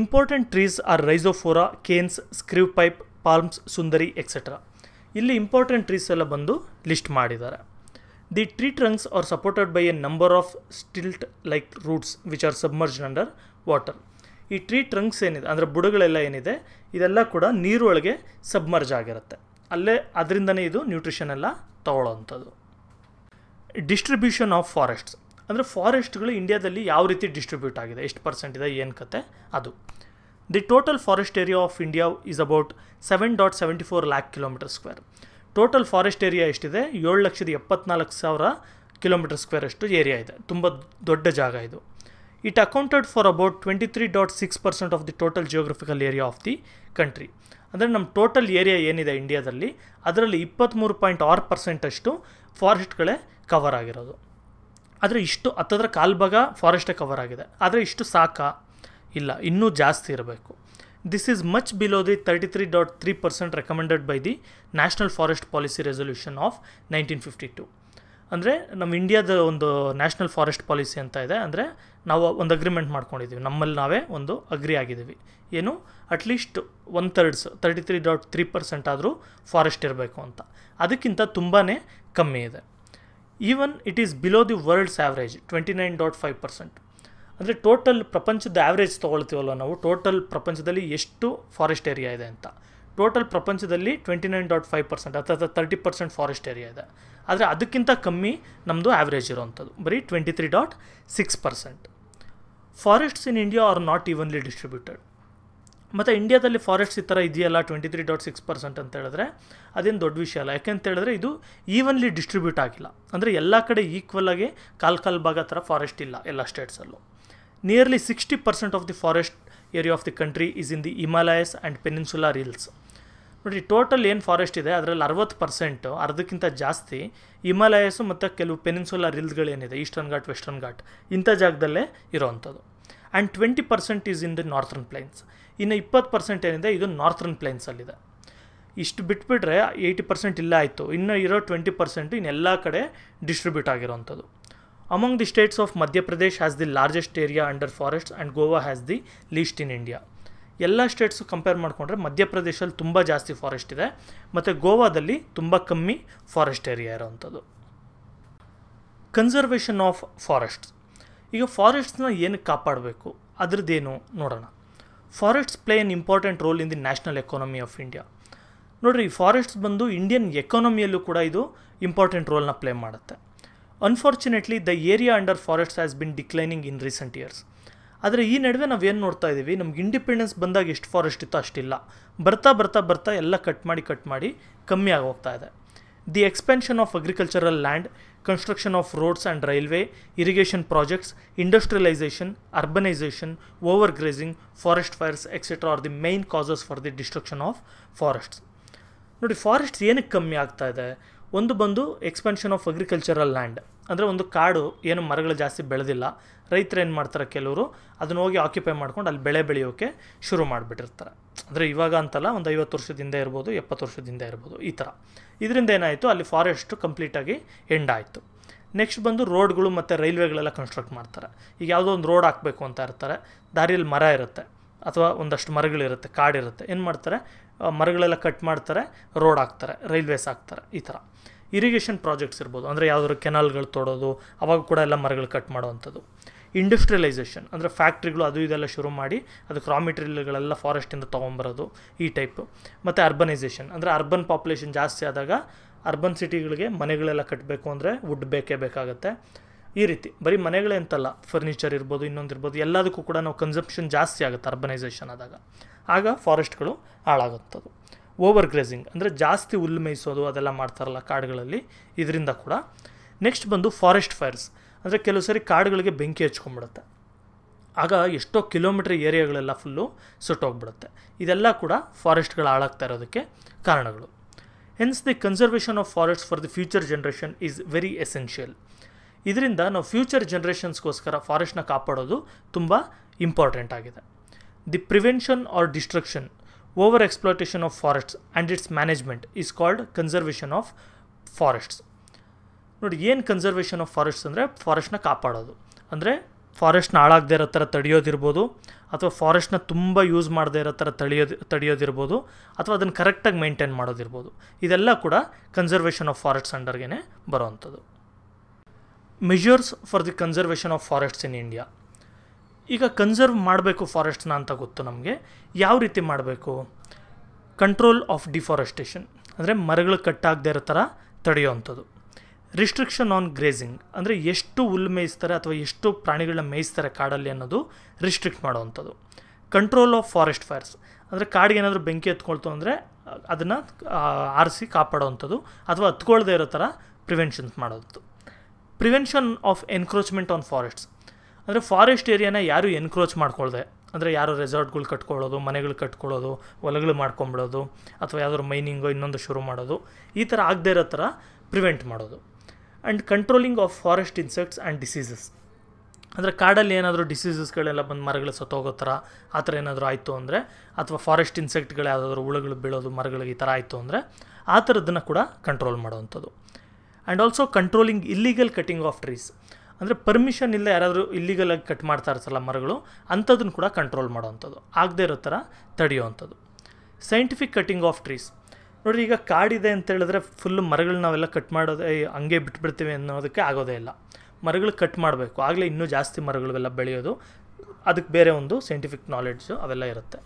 important trees are rhizophora canes canes, pipe palms sundari etcetera ಇಲ್ಲಿ ಇಂಪಾರ್ಟೆಂಟ್ ಟ್ರೀಸ್ ಎಲ್ಲ ಬಂದು ಲಿಸ್ಟ್ ಮಾಡಿದ್ದಾರೆ the tree trunks are supported by a number of stilt like roots which are submerge under water ಈ ಟ್ರೀ ಟ್ರಂಕ್ಸ್ ಏನಿದೆ ಅಂದರೆ ಬುಡಗಳೆಲ್ಲ ಏನಿದೆ ಇದೆಲ್ಲ ಕೂಡ ನೀರೊಳಗೆ ಸಬ್ಮರ್ಜ್ ಆಗಿರುತ್ತೆ ಅಲ್ಲೇ ಅದರಿಂದನೇ ಇದು ನ್ಯೂಟ್ರಿಷನ್ ಎಲ್ಲ ತಗೊಳ್ಳೋವಂಥದ್ದು ಡಿಸ್ಟ್ರಿಬ್ಯೂಷನ್ ಆಫ್ ಫಾರೆಸ್ಟ್ಸ್ ಅಂದರೆ ಫಾರೆಸ್ಟ್ಗಳು ಇಂಡಿಯಾದಲ್ಲಿ ಯಾವ ರೀತಿ ಡಿಸ್ಟ್ರಿಬ್ಯೂಟ್ ಆಗಿದೆ ಎಷ್ಟು ಪರ್ಸೆಂಟ್ ಇದೆ ಏನು ಕತೆ ಅದು the total forest area of India is about seven dot seventy four lakh kilometre square total forest area ಎಷ್ಟಿದೆ ಏಳು ಲಕ್ಷದ ಎಪ್ಪತ್ನಾಲ್ಕು ಸಾವಿರ ಕಿಲೋಮೀಟರ್ ಸ್ಕ್ವೇರ್ ಅಷ್ಟು ಏರಿಯಾ ಇದೆ ತುಂಬ ದೊಡ್ಡ ಜಾಗ ಇದು it accounted for about twenty three dot six percent of the total geographical area of the country ಅಂದರೆ ನಮ್ಮ ಟೋಟಲ್ ಏರಿಯಾ ಏನಿದೆ ಇಂಡಿಯಾದಲ್ಲಿ ಅದರಲ್ಲಿ ಇಪ್ಪತ್ತ್ಮೂರು ಪಾಯಿಂಟ್ ಆರು ಪರ್ಸೆಂಟಷ್ಟು ಫಾರೆಸ್ಟ್ಗಳೇ ಕವರ್ ಆಗಿರೋದು ಆದರೆ ಇಷ್ಟು ಹತ್ತದ್ರ ಕಾಲ್ ಭಾಗ ಫಾರೆಸ್ಟೇ ಕವರ್ ಆಗಿದೆ ಆದರೆ ಇಷ್ಟು ಸಾಕ ಇಲ್ಲ ಇನ್ನೂ ಜಾಸ್ತಿ ಇರಬೇಕು this is much below the thirty three dot three percent recommended by the national forest policy resolution of nineteen fifty two ಅಂದರೆ ನಮ್ಮ ಇಂಡಿಯಾದ ಒಂದು ನ್ಯಾಷನಲ್ ಫಾರೆಸ್ಟ್ ಪಾಲಿಸಿ ಅಂತ ಇದೆ ಅಂದರೆ ನಾವು ಒಂದು ಅಗ್ರಿಮೆಂಟ್ ಮಾಡ್ಕೊಂಡಿದ್ದೀವಿ ನಮ್ಮಲ್ಲಿ ನಾವೇ ಒಂದು ಅಗ್ರಿ ಆಗಿದ್ದೀವಿ ಏನು at least one thirds thirty three dot three percent ಆದರೂ ಫಾರೆಸ್ಟ್ ಇರಬೇಕು ಅಂತ ಅದಕ್ಕಿಂತ ತುಂಬಾ ಕಮ್ಮಿ ಇದೆ even it is below the world's average twenty nine dot five percent ಅಂದರೆ ಟೋಟಲ್ ಪ್ರಪಂಚದ ಆ್ಯಾವ್ರೇಜ್ ತೊಗೊಳ್ತೀವಲ್ಲ ನಾವು ಟೋಟಲ್ ಪ್ರಪಂಚದಲ್ಲಿ ಎಷ್ಟು ಫಾರೆಸ್ಟ್ ಏರಿಯಾ ಇದೆ ಅಂತ ಟೋಟಲ್ ಪ್ರಪಂಚದಲ್ಲಿ twenty nine dot five percent ಅಥವಾ ತರ್ಟಿ ಪರ್ಸೆಂಟ್ ಫಾರೆಸ್ಟ್ ಏರಿಯಾ ಇದೆ ಆದರೆ ಅದಕ್ಕಿಂತ ಕಮ್ಮಿ ನಮ್ಮದು ಆ್ಯಾವ್ರೇಜ್ ಇರೋವಂಥದ್ದು ಬರೀ twenty three dot six percent forests in India are not evenly distributed ಮತ್ತು ಇಂಡಿಯಾದಲ್ಲಿ ಫಾರೆಸ್ಟ್ ಈ ಥರ ಇದೆಯಲ್ಲ twenty three dot six percent ಅಂತ ಹೇಳಿದ್ರೆ ಅದೇನು ದೊಡ್ಡ ವಿಷಯ ಅಲ್ಲ ಯಾಕೆಂತ ಹೇಳಿದ್ರೆ ಇದು ಈವನ್ಲಿ ಡಿಸ್ಟ್ರಿಬ್ಯೂಟ್ ಆಗಿಲ್ಲ ಅಂದರೆ ಎಲ್ಲ ಕಡೆ ಈಕ್ವಲ್ ಆಗಿ ಕಾಲ್ ಕಾಲ್ ಭಾಗ ಥರ ಫಾರೆಸ್ಟ್ ಇಲ್ಲ ಎಲ್ಲ ಸ್ಟೇಟ್ಸಲ್ಲೂ nearly sixty percent of the forest area of the country is in the Himalayas and peninsula reels ನೋಡಿ ಟೋಟಲ್ ಏನು ಫಾರೆಸ್ಟ್ ಇದೆ ಅದರಲ್ಲಿ ಅರವತ್ತು ಪರ್ಸೆಂಟು ಅರ್ಧಕ್ಕಿಂತ ಜಾಸ್ತಿ ಹಿಮಾಲಯಸ್ ಮತ್ತು ಕೆಲವು ಪೆನಿನ್ಸುಲಾರ್ ಹಿಲ್ಸ್ಗಳೇನಿದೆ ಈಸ್ಟರ್ನ್ ಘಾಟ್ ವೆಸ್ಟರ್ನ್ ಘಾಟ್ ಇಂಥ ಜಾಗದಲ್ಲೇ ಇರೋವಂಥದ್ದು and twenty percent is in the northern plains ಇನ್ನು ಇಪ್ಪತ್ತು ಪರ್ಸೆಂಟ್ ಏನಿದೆ ಇದು ನಾರ್ಥರ್ನ್ ಪ್ಲೇನ್ಸಲ್ಲಿದೆ ಇಷ್ಟು ಬಿಟ್ಬಿಟ್ರೆ ಏಯ್ಟಿ ಪರ್ಸೆಂಟ್ ಇಲ್ಲ ಆಯಿತು ಇನ್ನು ಇರೋ ಟ್ವೆಂಟಿ ಪರ್ಸೆಂಟ್ ಇನ್ನೆಲ್ಲ ಕಡೆ ಡಿಸ್ಟ್ರಿಬ್ಯೂಟ್ ಆಗಿರೋವಂಥದ್ದು among the states of Madhya Pradesh has the largest area under forest and Goa has the least in India ಎಲ್ಲ ಸ್ಟೇಟ್ಸು ಕಂಪೇರ್ ಮಾಡಿಕೊಂಡ್ರೆ ಮಧ್ಯಪ್ರದೇಶಲ್ಲಿ ತುಂಬ ಜಾಸ್ತಿ ಫಾರೆಸ್ಟ್ ಇದೆ ಮತ್ತು ಗೋವಾದಲ್ಲಿ ತುಂಬ ಕಮ್ಮಿ ಫಾರೆಸ್ಟ್ ಏರಿಯಾ ಇರೋವಂಥದ್ದು ಕನ್ಸರ್ವೇಷನ್ ಆಫ್ ಫಾರೆಸ್ಟ್ಸ್ ಈಗ ಫಾರೆಸ್ಟ್ಸ್ನ ಏನು ಕಾಪಾಡಬೇಕು ಅದ್ರದ್ದೇನು ನೋಡೋಣ forests play an important role in the national economy of India ನೋಡಿರಿ ಫಾರೆಸ್ಟ್ಸ್ ಬಂದು ಇಂಡಿಯನ್ ಎಕಾನಮಿಯಲ್ಲೂ ಕೂಡ ಇದು ಇಂಪಾರ್ಟೆಂಟ್ ರೋಲ್ನ ಪ್ಲೇ ಮಾಡುತ್ತೆ unfortunately the area under forest has been declining in recent years ಆದರೆ ಈ ನಡುವೆ ನಾವೇನು ನೋಡ್ತಾ ಇದ್ದೀವಿ ನಮ್ಗೆ ಇಂಡಿಪೆಂಡೆನ್ಸ್ ಬಂದಾಗ ಎಷ್ಟು ಫಾರೆಸ್ಟ್ ಇತ್ತು ಅಷ್ಟಿಲ್ಲ ಬರ್ತಾ ಬರ್ತಾ ಬರ್ತಾ ಎಲ್ಲ ಕಟ್ ಮಾಡಿ ಕಟ್ ಮಾಡಿ ಕಮ್ಮಿ ಆಗೋಗ್ತಾ ಇದೆ the expansion of agricultural land construction of roads and railway, irrigation projects, industrialization, urbanization, overgrazing, forest fires, etc. are the main causes for the destruction of forests. Now, the forests are not going to be One is expansion of agricultural land. Andra on the cardo, Yen Margal Jasi Beladilla, Ray Train Martha Keluru, Adanogi occupy Marcon, Al Bele Belioke, Shuru Mar Betra. ಅಂದರೆ ಇವಾಗ ಅಂತಲ್ಲ ಒಂದು ಐವತ್ತು ವರ್ಷದಿಂದ ಇರ್ಬೋದು ಎಪ್ಪತ್ತು ವರ್ಷದಿಂದ ಇರ್ಬೋದು ಈ ಥರ ಇದರಿಂದ ಏನಾಯಿತು ಅಲ್ಲಿ ಫಾರೆಸ್ಟು ಕಂಪ್ಲೀಟಾಗಿ ಎಂಡ್ ಆಯಿತು ನೆಕ್ಸ್ಟ್ ಬಂದು ರೋಡ್ಗಳು ಮತ್ತು ರೈಲ್ವೆಗಳೆಲ್ಲ ಕನ್ಸ್ಟ್ರಕ್ಟ್ ಮಾಡ್ತಾರೆ ಈಗ ಯಾವುದೋ ಒಂದು ರೋಡ್ ಹಾಕಬೇಕು ಅಂತ ಇರ್ತಾರೆ ದಾರಿಯಲ್ಲಿ ಮರ ಇರುತ್ತೆ ಅಥವಾ ಒಂದಷ್ಟು ಮರಗಳಿರುತ್ತೆ ಕಾಡಿರುತ್ತೆ ಏನು ಮಾಡ್ತಾರೆ ಮರಗಳೆಲ್ಲ ಕಟ್ ಮಾಡ್ತಾರೆ ರೋಡ್ ಹಾಕ್ತಾರೆ ರೈಲ್ವೇಸ್ ಹಾಕ್ತಾರೆ ಈ ಥರ ಇರಿಗೇಷನ್ ಪ್ರಾಜೆಕ್ಟ್ಸ್ ಇರ್ಬೋದು ಅಂದರೆ ಯಾವುದಾದ್ರು ಕೆನಾಲ್ಗಳು ತೊಡೋದು ಅವಾಗ ಕೂಡ ಎಲ್ಲ ಮರಗಳು ಕಟ್ ಮಾಡುವಂಥದ್ದು ಇಂಡಸ್ಟ್ರಿಯಲೈಸೇಷನ್ ಅಂದರೆ ಫ್ಯಾಕ್ಟ್ರಿಗಳು ಅದು ಇದೆಲ್ಲ ಶುರು ಮಾಡಿ ಅದಕ್ಕೆ ರಾ ಮೆಟೀರಿಯಲ್ಗಳೆಲ್ಲ ಫಾರೆಸ್ಟಿಂದ ತೊಗೊಂಬರೋದು ಈ ಟೈಪ್ ಮತ್ತು ಅರ್ಬನೈಸೇಷನ್ ಅಂದರೆ ಅರ್ಬನ್ ಪಾಪ್ಯುಲೇಷನ್ ಜಾಸ್ತಿ ಆದಾಗ ಅರ್ಬನ್ ಸಿಟಿಗಳಿಗೆ ಮನೆಗಳೆಲ್ಲ ಕಟ್ಟಬೇಕು ಅಂದರೆ ವುಡ್ ಬೇಕೇ ಬೇಕಾಗುತ್ತೆ ಈ ರೀತಿ ಬರೀ ಮನೆಗಳೇ ಅಂತಲ್ಲ ಫರ್ನಿಚರ್ ಇರ್ಬೋದು ಇನ್ನೊಂದು ಇರ್ಬೋದು ಎಲ್ಲದಕ್ಕೂ ಕೂಡ ನಾವು ಕನ್ಸಂಪ್ಷನ್ ಜಾಸ್ತಿ ಆಗುತ್ತೆ ಅರ್ಬನೈಸೇಷನ್ ಆದಾಗ ಆಗ ಫಾರೆಸ್ಟ್ಗಳು ಹಾಳಾಗುತ್ತದು ಓವರ್ ಗ್ರೇಸಿಂಗ್ ಅಂದರೆ ಜಾಸ್ತಿ ಹುಲ್ಲು ಮೇಯಿಸೋದು ಅದೆಲ್ಲ ಮಾಡ್ತಾರಲ್ಲ ಕಾಡುಗಳಲ್ಲಿ ಇದರಿಂದ ಕೂಡ ನೆಕ್ಸ್ಟ್ ಬಂದು ಫಾರೆಸ್ಟ್ ಫೈರ್ಸ್ ಅಂದರೆ ಕೆಲವು ಸರಿ ಕಾಡುಗಳಿಗೆ ಬೆಂಕಿ ಹಚ್ಕೊಂಡ್ಬಿಡುತ್ತೆ ಆಗ ಎಷ್ಟೋ ಕಿಲೋಮೀಟ್ರ್ ಏರಿಯಾಗಳೆಲ್ಲ ಫುಲ್ಲು ಸುಟ್ಟೋಗ್ಬಿಡುತ್ತೆ ಇದೆಲ್ಲ ಕೂಡ ಫಾರೆಸ್ಟ್ಗಳು ಹಾಳಾಗ್ತಾ ಇರೋದಕ್ಕೆ ಕಾರಣಗಳು hence the conservation of forest for the future generation is very essential ಇದರಿಂದ ನಾವು ಫ್ಯೂಚರ್ ಜನ್ರೇಷನ್ಸ್ಗೋಸ್ಕರ ಫಾರೆಸ್ಟ್ನ ಕಾಪಾಡೋದು ತುಂಬ ಇಂಪಾರ್ಟೆಂಟ್ ಆಗಿದೆ the prevention or destruction over exploitation of forests and its management is called conservation of forests ನೋಡಿ ಏನು ಕನ್ಸರ್ವೇಷನ್ ಆಫ್ ಫಾರೆಸ್ಟ್ ಅಂದರೆ ಫಾರೆಸ್ಟ್ನ ಕಾಪಾಡೋದು ಅಂದರೆ ಫಾರೆಸ್ಟ್ನ ಹಾಳಾಗದೇ ಇರೋ ಥರ ತಡೆಯೋದಿರ್ಬೋದು ಅಥವಾ ಫಾರೆಸ್ಟ್ನ ತುಂಬ ಯೂಸ್ ಮಾಡದೇ ಇರೋ ಥರ ತಡೆಯೋದು ತಡೆಯೋದಿರ್ಬೋದು ಅಥವಾ ಅದನ್ನು ಕರೆಕ್ಟಾಗಿ ಮೇಂಟೈನ್ ಮಾಡೋದಿರ್ಬೋದು ಇದೆಲ್ಲ ಕೂಡ ಕನ್ಸರ್ವೇಷನ್ ಆಫ್ ಫಾರೆಸ್ಟ್ಸ್ ಅಂಡರ್ಗೆ ಬರೋವಂಥದ್ದು measures for the conservation of forests in India ಈಗ ಕನ್ಸರ್ವ್ ಮಾಡಬೇಕು ಫಾರೆಸ್ಟ್ನ ಅಂತ ಗೊತ್ತು ನಮಗೆ ಯಾವ ರೀತಿ ಮಾಡಬೇಕು ಕಂಟ್ರೋಲ್ ಆಫ್ ಡಿಫಾರೆಸ್ಟೇಷನ್ ಅಂದರೆ ಮರಗಳು ಕಟ್ಟಾಗದೇ ಇರೋ ಥರ ತಡೆಯೋವಂಥದ್ದು ರಿಸ್ಟ್ರಿಕ್ಷನ್ ಆನ್ ಗ್ರೇಸಿಂಗ್ ಅಂದರೆ ಎಷ್ಟು ಹುಲ್ ಮೇಯಿಸ್ತಾರೆ ಅಥವಾ ಎಷ್ಟು ಪ್ರಾಣಿಗಳನ್ನ ಮೇಯಿಸ್ತಾರೆ ಕಾಡಲ್ಲಿ ಅನ್ನೋದು ರಿಸ್ಟ್ರಿಕ್ಟ್ ಮಾಡೋವಂಥದ್ದು ಕಂಟ್ರೋಲ್ ಆಫ್ ಫಾರೆಸ್ಟ್ ಫೈರ್ಸ್ ಅಂದರೆ ಕಾಡಿಗೆ ಏನಾದರೂ ಬೆಂಕಿ ಎತ್ಕೊಳ್ತು ಅಂದರೆ ಅದನ್ನು ಆರಿಸಿ ಕಾಪಾಡೋವಂಥದ್ದು ಅಥವಾ ಹತ್ಕೊಳ್ದೆ ಇರೋ ಥರ ಪ್ರಿವೆನ್ಷನ್ಸ್ ಮಾಡೋದು prevention of encroachment on forests ಅಂದರೆ ಫಾರೆಸ್ಟ್ ಏರಿಯಾನ ಯಾರು ಎನ್ಕ್ರೋಚ್ ಮಾಡ್ಕೊಳ್ದೆ ಅಂದರೆ ಯಾರು ರೆಸಾರ್ಟ್ಗಳು ಕಟ್ಕೊಳ್ಳೋದು ಮನೆಗಳು ಕಟ್ಕೊಳ್ಳೋದು ಹೊಲಗಳು ಮಾಡ್ಕೊಂಬಿಡೋದು ಅಥವಾ ಯಾವುದಾದ್ರು ಮೈನಿಂಗು ಇನ್ನೊಂದು ಶುರು ಮಾಡೋದು ಈ ಥರ ಆಗದೇ ಇರೋ ಥರ ಪ್ರಿವೆಂಟ್ ಮಾಡೋದು and controlling of forest insects and diseases ಅಂದರೆ ಕಾಡಲ್ಲಿ ಏನಾದರೂ ಡಿಸೀಸಸ್ಗಳೆಲ್ಲ ಬಂದು ಮರಗಳು ಸತ್ತೋಗೋ ಥರ ಆ ಥರ ಏನಾದರೂ ಆಯಿತು ಅಂದರೆ ಅಥವಾ ಫಾರೆಸ್ಟ್ ಇನ್ಸೆಕ್ಟ್ಗಳು ಯಾವುದಾದ್ರು ಹುಳುಗಳು ಬೀಳೋದು ಮರಗಳಿಗೆ ಈ ಥರ ಆಯಿತು ಅಂದರೆ ಆ ಥರದ್ದನ್ನು ಕೂಡ ಕಂಟ್ರೋಲ್ ಮಾಡೋವಂಥದ್ದು and also controlling illegal cutting of trees ಅಂದರೆ ಪರ್ಮಿಷನ್ ಇಲ್ಲ ಯಾರಾದರೂ ಇಲ್ಲಿಗಲಾಗಿ ಕಟ್ ಮಾಡ್ತಾ ಇರ್ತಾರಲ್ಲ ಮರಗಳು ಅಂಥದ್ದನ್ನು ಕೂಡ ಕಂಟ್ರೋಲ್ ಮಾಡೋವಂಥದ್ದು ಆಗದೇ ಇರೋ ಥರ ತಡೆಯುವಂಥದ್ದು ಸೈಂಟಿಫಿಕ್ ಕಟಿಂಗ್ ಆಫ್ ಟ್ರೀಸ್ ನೋಡ್ರಿ ಈಗ ಕಾಡಿದೆ ಅಂತ ಹೇಳಿದ್ರೆ ಫುಲ್ ಮರಗಳು ನಾವೆಲ್ಲ ಕಟ್ ಮಾಡೋದೇ ಹಂಗೆ ಬಿಟ್ಬಿಡ್ತೀವಿ ಅನ್ನೋದಕ್ಕೆ ಆಗೋದೇ ಇಲ್ಲ ಮರಗಳು ಕಟ್ ಮಾಡಬೇಕು ಆಗಲೇ ಇನ್ನೂ ಜಾಸ್ತಿ ಮರಗಳೆಲ್ಲ ಬೆಳೆಯೋದು ಅದಕ್ಕೆ ಬೇರೆ ಒಂದು ಸೈಂಟಿಫಿಕ್ ನಾಲೆಡ್ಜು ಅವೆಲ್ಲ ಇರುತ್ತೆ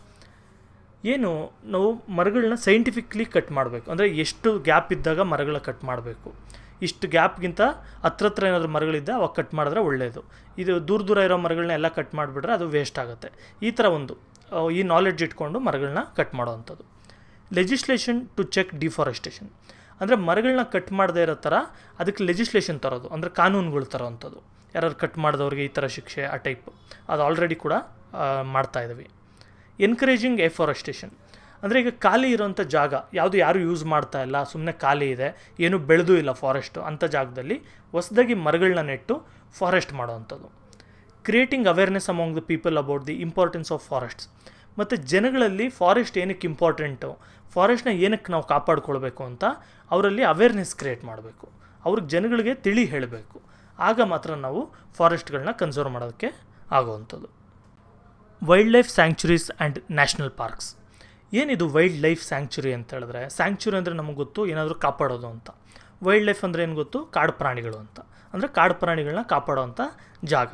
ಏನು ನಾವು ಮರಗಳನ್ನ ಸೈಂಟಿಫಿಕ್ಲಿ ಕಟ್ ಮಾಡಬೇಕು ಅಂದರೆ ಎಷ್ಟು ಗ್ಯಾಪ್ ಇದ್ದಾಗ ಮರಗಳ ಕಟ್ ಮಾಡಬೇಕು ಇಷ್ಟು ಗ್ಯಾಪ್ಗಿಂತ ಹತ್ರ ಹತ್ರ ಏನಾದರೂ ಮರಗಳಿದ್ದ ಅವಾಗ ಕಟ್ ಮಾಡಿದ್ರೆ ಒಳ್ಳೆಯದು ಇದು ದೂರ ದೂರ ಇರೋ ಮರಗಳನ್ನ ಎಲ್ಲ ಕಟ್ ಮಾಡಿಬಿಟ್ರೆ ಅದು ವೇಸ್ಟ್ ಆಗುತ್ತೆ ಈ ಥರ ಒಂದು ಈ ನಾಲೆಡ್ಜ್ ಇಟ್ಕೊಂಡು ಮರಗಳನ್ನ ಕಟ್ ಮಾಡೋವಂಥದ್ದು ಲೆಜಿಸ್ಲೇಷನ್ ಟು ಚೆಕ್ ಡಿಫಾರೆಸ್ಟೇಷನ್ ಅಂದರೆ ಮರಗಳನ್ನ ಕಟ್ ಮಾಡದೇ ಇರೋ ಥರ ಅದಕ್ಕೆ ಲೆಜಿಸ್ಲೇಷನ್ ತರೋದು ಅಂದರೆ ಕಾನೂನುಗಳು ತರೋವಂಥದ್ದು ಯಾರು ಕಟ್ ಮಾಡಿದವ್ರಿಗೆ ಈ ಥರ ಶಿಕ್ಷೆ ಆ ಟೈಪ್ ಅದು ಆಲ್ರೆಡಿ ಕೂಡ ಮಾಡ್ತಾ ಇದ್ದೀವಿ ಎನ್ಕರೇಜಿಂಗ್ ಎಫಾರೆಸ್ಟೇಷನ್ ಅಂದರೆ ಈಗ ಖಾಲಿ ಇರೋಂಥ ಜಾಗ ಯಾವುದು ಯಾರೂ ಯೂಸ್ ಮಾಡ್ತಾ ಇಲ್ಲ ಸುಮ್ಮನೆ ಖಾಲಿ ಇದೆ ಏನೂ ಬೆಳೆದೂ ಇಲ್ಲ ಫಾರೆಸ್ಟು ಅಂಥ ಜಾಗದಲ್ಲಿ ಹೊಸದಾಗಿ ಮರಗಳನ್ನ ನೆಟ್ಟು ಫಾರೆಸ್ಟ್ ಮಾಡೋವಂಥದ್ದು creating awareness among the people about the importance of forests ಮತ್ತು ಜನಗಳಲ್ಲಿ ಫಾರೆಸ್ಟ್ ಏನಕ್ಕೆ ಇಂಪಾರ್ಟೆಂಟು ಫಾರೆಸ್ಟ್ನ ಏನಕ್ಕೆ ನಾವು ಕಾಪಾಡ್ಕೊಳ್ಬೇಕು ಅಂತ ಅವರಲ್ಲಿ ಅವೇರ್ನೆಸ್ ಕ್ರಿಯೇಟ್ ಮಾಡಬೇಕು ಅವ್ರಿಗೆ ಜನಗಳಿಗೆ ತಿಳಿ ಹೇಳಬೇಕು ಆಗ ಮಾತ್ರ ನಾವು ಫಾರೆಸ್ಟ್ಗಳನ್ನ ಕನ್ಸರ್ವ್ ಮಾಡೋದಕ್ಕೆ ಆಗುವಂಥದ್ದು wildlife sanctuaries and national parks ಏನಿದು ವೈಲ್ಡ್ ಲೈಫ್ ಸ್ಯಾಂಕ್ಚುರಿ ಅಂತ ಹೇಳಿದ್ರೆ ಸ್ಯಾಂಕ್ಚುರಿ ಅಂದರೆ ನಮಗೆ ಗೊತ್ತು ಏನಾದರೂ ಕಾಪಾಡೋದು ಅಂತ ವೈಲ್ಡ್ ಲೈಫ್ ಅಂದರೆ ಏನು ಗೊತ್ತು ಕಾಡು ಪ್ರಾಣಿಗಳು ಅಂತ ಅಂದರೆ ಕಾಡು ಪ್ರಾಣಿಗಳನ್ನ ಕಾಪಾಡೋವಂಥ ಜಾಗ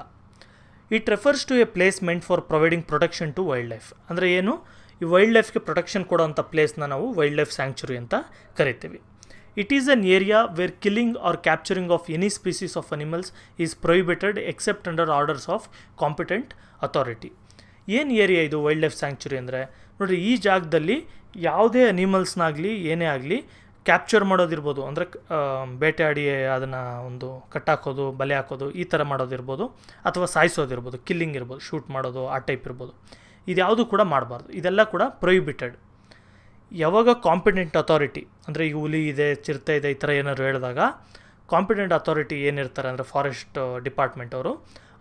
it refers to a placement for providing protection to wildlife ಅಂದರೆ ಏನು ಈ ವೈಲ್ಡ್ ಲೈಫ್ಗೆ ಪ್ರೊಟೆಕ್ಷನ್ ಕೊಡೋವಂಥ ಪ್ಲೇಸ್ನ ನಾವು ವೈಲ್ಡ್ ಲೈಫ್ ಸ್ಯಾಂಕ್ಚುರಿ ಅಂತ ಕರಿತೀವಿ it is an area where killing or capturing of any species of animals is prohibited except under orders of competent authority ಏನು area ಇದು wildlife sanctuary ಅಂದರೆ ನೋಡಿರಿ ಈ ಜಾಗದಲ್ಲಿ ಯಾವುದೇ ಅನಿಮಲ್ಸ್ನಾಗಲಿ ಏನೇ ಆಗಲಿ ಕ್ಯಾಪ್ಚರ್ ಮಾಡೋದಿರ್ಬೋದು ಅಂದರೆ ಬೇಟೆಯಾಡಿ ಅದನ್ನು ಒಂದು ಕಟ್ಟಾಕೋದು ಬಲೆ ಹಾಕೋದು ಈ ಥರ ಮಾಡೋದಿರ್ಬೋದು ಅಥವಾ ಸಾಯಿಸೋದಿರ್ಬೋದು ಕಿಲ್ಲಿಂಗ್ ಇರ್ಬೋದು ಶೂಟ್ ಮಾಡೋದು ಆ ಟೈಪ್ ಇರ್ಬೋದು ಇದ್ಯಾವುದು ಕೂಡ ಮಾಡಬಾರ್ದು ಇದೆಲ್ಲ ಕೂಡ ಪ್ರೊಹಿಬಿಟೆಡ್ ಯಾವಾಗ ಕಾಂಪಿಡೆಂಟ್ ಅಥಾರಿಟಿ ಅಂದರೆ ಈಗ ಹುಲಿ ಇದೆ ಚಿರತೆ ಇದೆ ಈ ಥರ ಏನಾದ್ರು ಹೇಳಿದಾಗ ಕಾಂಪಿಟೆಂಟ್ ಅಥಾರಿಟಿ ಏನಿರ್ತಾರೆ ಅಂದರೆ ಫಾರೆಸ್ಟ್ ಡಿಪಾರ್ಟ್ಮೆಂಟ್ ಅವರು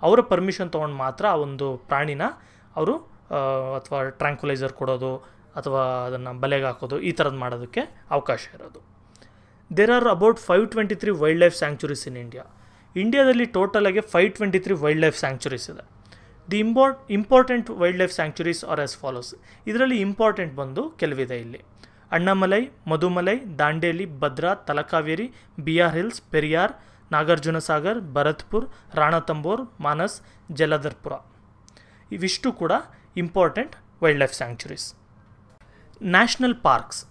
ಅವರ ಪರ್ಮಿಷನ್ ತೊಗೊಂಡು ಮಾತ್ರ ಆ ಒಂದು ಪ್ರಾಣಿನ ಅವರು ಅಥವಾ ಟ್ರ್ಯಾಂಕ್ಯುಲೈಸರ್ ಕೊಡೋದು ಅಥವಾ ಅದನ್ನು ಬಲೆಗೆ ಹಾಕೋದು ಈ ಥರದ್ದು ಮಾಡೋದಕ್ಕೆ ಅವಕಾಶ ಇರೋದು there are about five twenty three wildlife sanctuaries in India ಇಂಡಿಯಾದಲ್ಲಿ ಟೋಟಲಾಗಿ five twenty three wildlife sanctuaries ಇದೆ the important wildlife sanctuaries are as follows ಇದರಲ್ಲಿ ಇಂಪಾರ್ಟೆಂಟ್ ಬಂದು ಕೆಲವಿದೆ ಇಲ್ಲಿ ಅಣ್ಣಾಮಲೈ ಮಧುಮಲೈ ದಾಂಡೇಲಿ ಭದ್ರಾ ತಲಕಾವೇರಿ ಬಿಆರ್ ಹಿಲ್ಸ್ ಪೆರಿಯಾರ್ ನಾಗಾರ್ಜುನ ಸಾಗರ್ ಭರತ್ಪುರ್ ರಾಣತಂಬೋರ್ ಮಾನಸ್ ಜಲಧರ್ಪುರ ಇವಿಷ್ಟು ಕೂಡ important wildlife sanctuaries national parks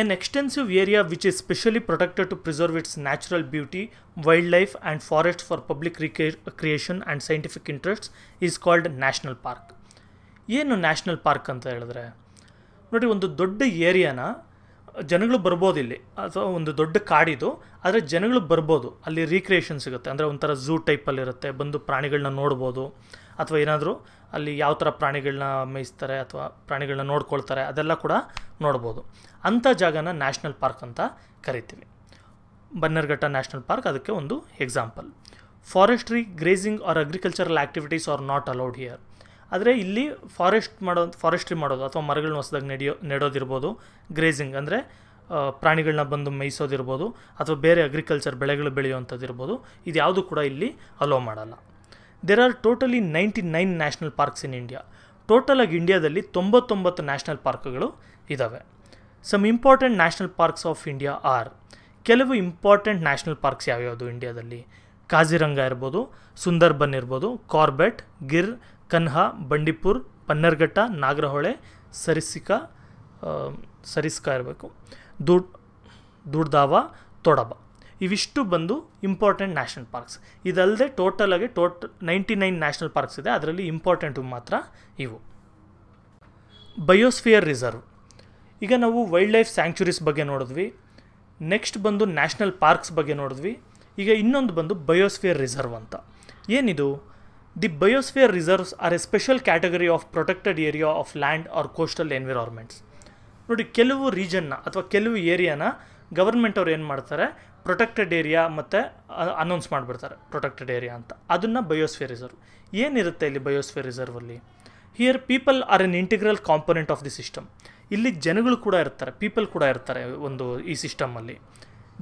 An extensive area which is specially protected to preserve its natural beauty, wildlife and forest for public recreation and scientific interests is called National Park. ಏನು national park ಅಂತ ಹೇಳಿದ್ರೆ ನೋಡಿ ಒಂದು ದೊಡ್ಡ ಏರಿಯಾನ ಜನಗಳು ಬರ್ಬೋದು ಇಲ್ಲಿ ಅಥವಾ ಒಂದು ದೊಡ್ಡ ಕಾಡಿದು ಆದರೆ ಜನಗಳು ಬರ್ಬೋದು ಅಲ್ಲಿ ರೀಕ್ರಿಯೇಷನ್ ಸಿಗುತ್ತೆ ಅಂದರೆ ಒಂಥರ ಝೂ ಟೈಪಲ್ಲಿರುತ್ತೆ ಬಂದು ಪ್ರಾಣಿಗಳನ್ನ ನೋಡ್ಬೋದು ಅಥವಾ ಏನಾದರೂ ಅಲ್ಲಿ ಯಾವ ಥರ ಪ್ರಾಣಿಗಳನ್ನ ಮೇಯಿಸ್ತಾರೆ ಅಥವಾ ಪ್ರಾಣಿಗಳನ್ನ ನೋಡ್ಕೊಳ್ತಾರೆ ಅದೆಲ್ಲ ಕೂಡ ನೋಡ್ಬೋದು ಅಂಥ ಜಾಗನ ನ್ಯಾಷನಲ್ ಪಾರ್ಕ್ ಅಂತ ಕರಿತೀವಿ ಬನ್ನರ್ಘಟ್ಟ ನ್ಯಾಷನಲ್ ಪಾರ್ಕ್ ಅದಕ್ಕೆ ಒಂದು example forestry grazing or agricultural activities are not allowed here ಆದರೆ ಇಲ್ಲಿ ಫಾರೆಸ್ಟ್ ಮಾಡೋ ಫಾರೆಸ್ಟ್ರಿ ಮಾಡೋದು ಅಥವಾ ಮರಗಳನ್ನ ಹೊಸದಾಗಿ ನಡೆಯೋ ನೆಡೋದಿರ್ಬೋದು ಗ್ರೇಸಿಂಗ್ ಅಂದರೆ ಪ್ರಾಣಿಗಳನ್ನ ಬಂದು ಮೇಯಿಸೋದಿರ್ಬೋದು ಅಥವಾ ಬೇರೆ ಅಗ್ರಿಕಲ್ಚರ್ ಬೆಳೆಗಳು ಬೆಳೆಯುವಂಥದ್ದು ಇದು ಯಾವುದು ಕೂಡ ಇಲ್ಲಿ ಅಲೋ ಮಾಡಲ್ಲ there are totally ninety nine national parks in India total ಆಗಿ ಇಂಡಿಯಾದಲ್ಲಿ ತೊಂಬತ್ತೊಂಬತ್ತು ನ್ಯಾಷನಲ್ ಪಾರ್ಕ್ಗಳು ಇದ್ದಾವೆ some important national parks of India are ಕೆಲವು ಇಂಪಾರ್ಟೆಂಟ್ ನ್ಯಾಷನಲ್ ಪಾರ್ಕ್ಸ್ ಯಾವ್ಯಾವುದು ಇಂಡಿಯಾದಲ್ಲಿ ಕಾಜಿರಂಗ ಇರ್ಬೋದು ಸುಂದರ್ಬನ್ ಇರ್ಬೋದು ಕಾರ್ಬೆಟ್ ಗಿರ್ ಕನ್ಹಾ ಬಂಡೀಪುರ್ ಪನ್ನರ್ಘಟ್ಟ ನಾಗರಹೊಳೆ ಸರಿಸಿಕಾ ಸರಿಸ್ಕಾ ಇರಬೇಕು ದುಡ್ ದುಡ್ದಾವ ತೊಡಬ ಇವಿಷ್ಟು ಬಂದು ಇಂಪಾರ್ಟೆಂಟ್ ನ್ಯಾಷನಲ್ ಪಾರ್ಕ್ಸ್ ಇದಲ್ಲದೆ ಟೋಟಲಾಗಿ ಟೋಟ್ ನೈಂಟಿ ನೈನ್ ನ್ಯಾಷನಲ್ ಪಾರ್ಕ್ಸ್ ಇದೆ ಅದರಲ್ಲಿ ಇಂಪಾರ್ಟೆಂಟು ಮಾತ್ರ ಇವು ಬಯೋಸ್ಫಿಯರ್ ರಿಸರ್ವ್ ಈಗ ನಾವು ವೈಲ್ಡ್ ಲೈಫ್ ಸ್ಯಾಂಕ್ಚುರೀಸ್ ಬಗ್ಗೆ ನೋಡಿದ್ವಿ ನೆಕ್ಸ್ಟ್ ಬಂದು ನ್ಯಾಷನಲ್ ಪಾರ್ಕ್ಸ್ ಬಗ್ಗೆ ನೋಡಿದ್ವಿ ಈಗ ಇನ್ನೊಂದು ಬಂದು ಬಯೋಸ್ಫಿಯರ್ ರಿಸರ್ವ್ ಅಂತ ಏನಿದು the biosphere reserves are a special category of protected area of land or coastal environments ನೋಡಿ ಕೆಲವು ರೀಜನ್ನ ಅಥವಾ ಕೆಲವು ಏರಿಯಾನ ಗವರ್ಮೆಂಟ್ ಅವ್ರು ಏನು ಮಾಡ್ತಾರೆ ಪ್ರೊಟೆಕ್ಟೆಡ್ ಏರಿಯಾ ಮತ್ತು ಅನೌನ್ಸ್ ಮಾಡಿಬಿಡ್ತಾರೆ ಪ್ರೊಟೆಕ್ಟೆಡ್ ಏರಿಯಾ ಅಂತ ಅದನ್ನು ಬಯೋಸ್ಫಿಯರ್ ರಿಸರ್ವ್ ಏನಿರುತ್ತೆ ಇಲ್ಲಿ ಬಯೋಸ್ಫಿಯರ್ ರಿಸರ್ವಲ್ಲಿ here people are an integral component of the system ಇಲ್ಲಿ ಜನಗಳು ಕೂಡ ಇರ್ತಾರೆ ಪೀಪಲ್ ಕೂಡ ಇರ್ತಾರೆ ಒಂದು ಈ ಸಿಸ್ಟಮಲ್ಲಿ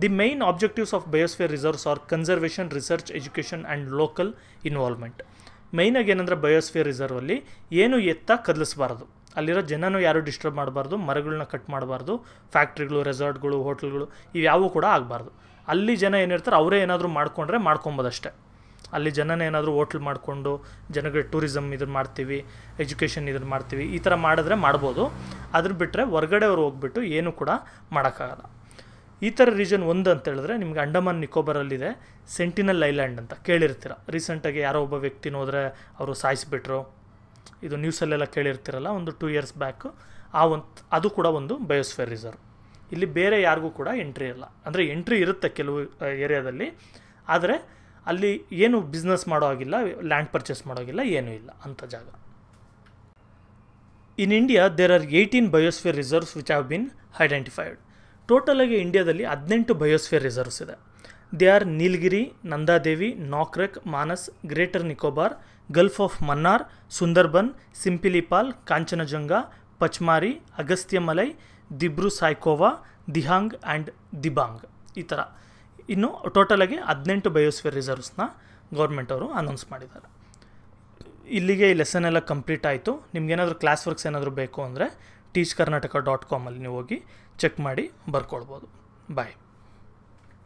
the main objectives of biosphere reserves are conservation research education and local involvement ಮೈನಾಗಿ ಏನಂದರೆ ಬಯೋಸ್ಫಿಯರ್ ರಿಸರ್ವಲ್ಲಿ ಏನು ಎತ್ತ ಕದಲಿಸಬಾರ್ದು ಅಲ್ಲಿರೋ ಜನನೂ ಯಾರೂ ಡಿಸ್ಟರ್ಬ್ ಮಾಡಬಾರ್ದು ಮರಗಳನ್ನ ಕಟ್ ಮಾಡಬಾರ್ದು ಫ್ಯಾಕ್ಟ್ರಿಗಳು ರೆಸಾರ್ಟ್ಗಳು ಹೋಟೆಲ್ಗಳು ಇವ್ಯಾವೂ ಕೂಡ ಆಗಬಾರ್ದು ಅಲ್ಲಿ ಜನ ಏನಿರ್ತಾರೆ ಅವರೇ ಏನಾದರೂ ಮಾಡ್ಕೊಂಡ್ರೆ ಮಾಡ್ಕೊಬೋದಷ್ಟೇ ಅಲ್ಲಿ ಜನನೇ ಏನಾದರೂ ಹೋಟ್ಲ್ ಮಾಡಿಕೊಂಡು ಜನಗಳಿಗೆ ಟೂರಿಸಮ್ ಇದನ್ನು ಮಾಡ್ತೀವಿ ಎಜುಕೇಷನ್ ಇದನ್ನು ಮಾಡ್ತೀವಿ ಈ ಥರ ಮಾಡಿದ್ರೆ ಮಾಡ್ಬೋದು ಅದ್ರ ಬಿಟ್ಟರೆ ಹೊರ್ಗಡೆ ಅವ್ರು ಹೋಗ್ಬಿಟ್ಟು ಏನೂ ಕೂಡ ಮಾಡೋಕ್ಕಾಗಲ್ಲ ಈ ಥರ ರೀಜನ್ ಒಂದು ಅಂತ ಹೇಳಿದ್ರೆ ನಿಮಗೆ ಅಂಡಮಾನ್ ನಿಕೋಬಾರಲ್ಲಿದೆ ಸೆಂಟಿನಲ್ ಐಲ್ಯಾಂಡ್ ಅಂತ ಕೇಳಿರ್ತೀರ ರೀಸೆಂಟಾಗಿ ಯಾರೋ ಒಬ್ಬ ವ್ಯಕ್ತಿನ ಹೋದರೆ ಅವರು ಸಾಯಿಸಿಬಿಟ್ರು ಇದು ನ್ಯೂಸಲ್ಲೆಲ್ಲ ಕೇಳಿರ್ತೀರಲ್ಲ ಒಂದು ಟೂ ಇಯರ್ಸ್ ಬ್ಯಾಕು ಆ ಒಂದು ಅದು ಕೂಡ ಒಂದು ಬಯೋಸ್ಫೇರ್ ರಿಸರ್ವ್ ಇಲ್ಲಿ ಬೇರೆ ಯಾರಿಗೂ ಕೂಡ ಎಂಟ್ರಿ ಇಲ್ಲ ಅಂದರೆ ಎಂಟ್ರಿ ಇರುತ್ತೆ ಕೆಲವು ಏರಿಯಾದಲ್ಲಿ ಆದರೆ ಅಲ್ಲಿ ಏನು ಬಿಸ್ನೆಸ್ ಮಾಡೋ ಹಾಗಿಲ್ಲ ಲ್ಯಾಂಡ್ ಪರ್ಚೇಸ್ ಮಾಡೋ ಏನೂ ಇಲ್ಲ ಅಂಥ ಜಾಗ in India there are eighteen biosphere reserves which have been identified ಟೋಟಲಾಗಿ ಇಂಡಿಯಾದಲ್ಲಿ ಹದಿನೆಂಟು ಬಯೋಸ್ಫಿಯರ್ ರಿಸರ್ವ್ಸ್ ಇದೆ they are Nilgiri Nanda Devi Nokrek Manas greater Nicobar gulf of Mannar Sundarban Simlipal Kanchenjunga Pachmarhi Agasthyamalai Dibru Saikhowa Dihang and Dibang ಈ ಥರ ಇನ್ನು ಟೋಟಲಾಗಿ ಹದಿನೆಂಟು ಬಯೋಸ್ಫಿಯರ್ ರಿಸರ್ವ್ಸ್ನ ಗೌರ್ಮೆಂಟ್ ಅವರು ಅನೌನ್ಸ್ ಮಾಡಿದ್ದಾರೆ ಇಲ್ಲಿಗೆ ಈ ಲೆಸನ್ ಎಲ್ಲ ಕಂಪ್ಲೀಟ್ ಆಯಿತು ನಿಮ್ಗೇನಾದರೂ ಕ್ಲಾಸ್ ವರ್ಕ್ಸ್ ಏನಾದರೂ ಬೇಕು ಅಂದರೆ ಟೀಚ್ ಕರ್ನಾಟಕ ಡಾಟ್ ಕಾಮಲ್ಲಿ ನೀವು ಹೋಗಿ ಚೆಕ್ ಮಾಡಿ ಬರ್ಕೊಳ್ಬೋದು ಬಾಯ್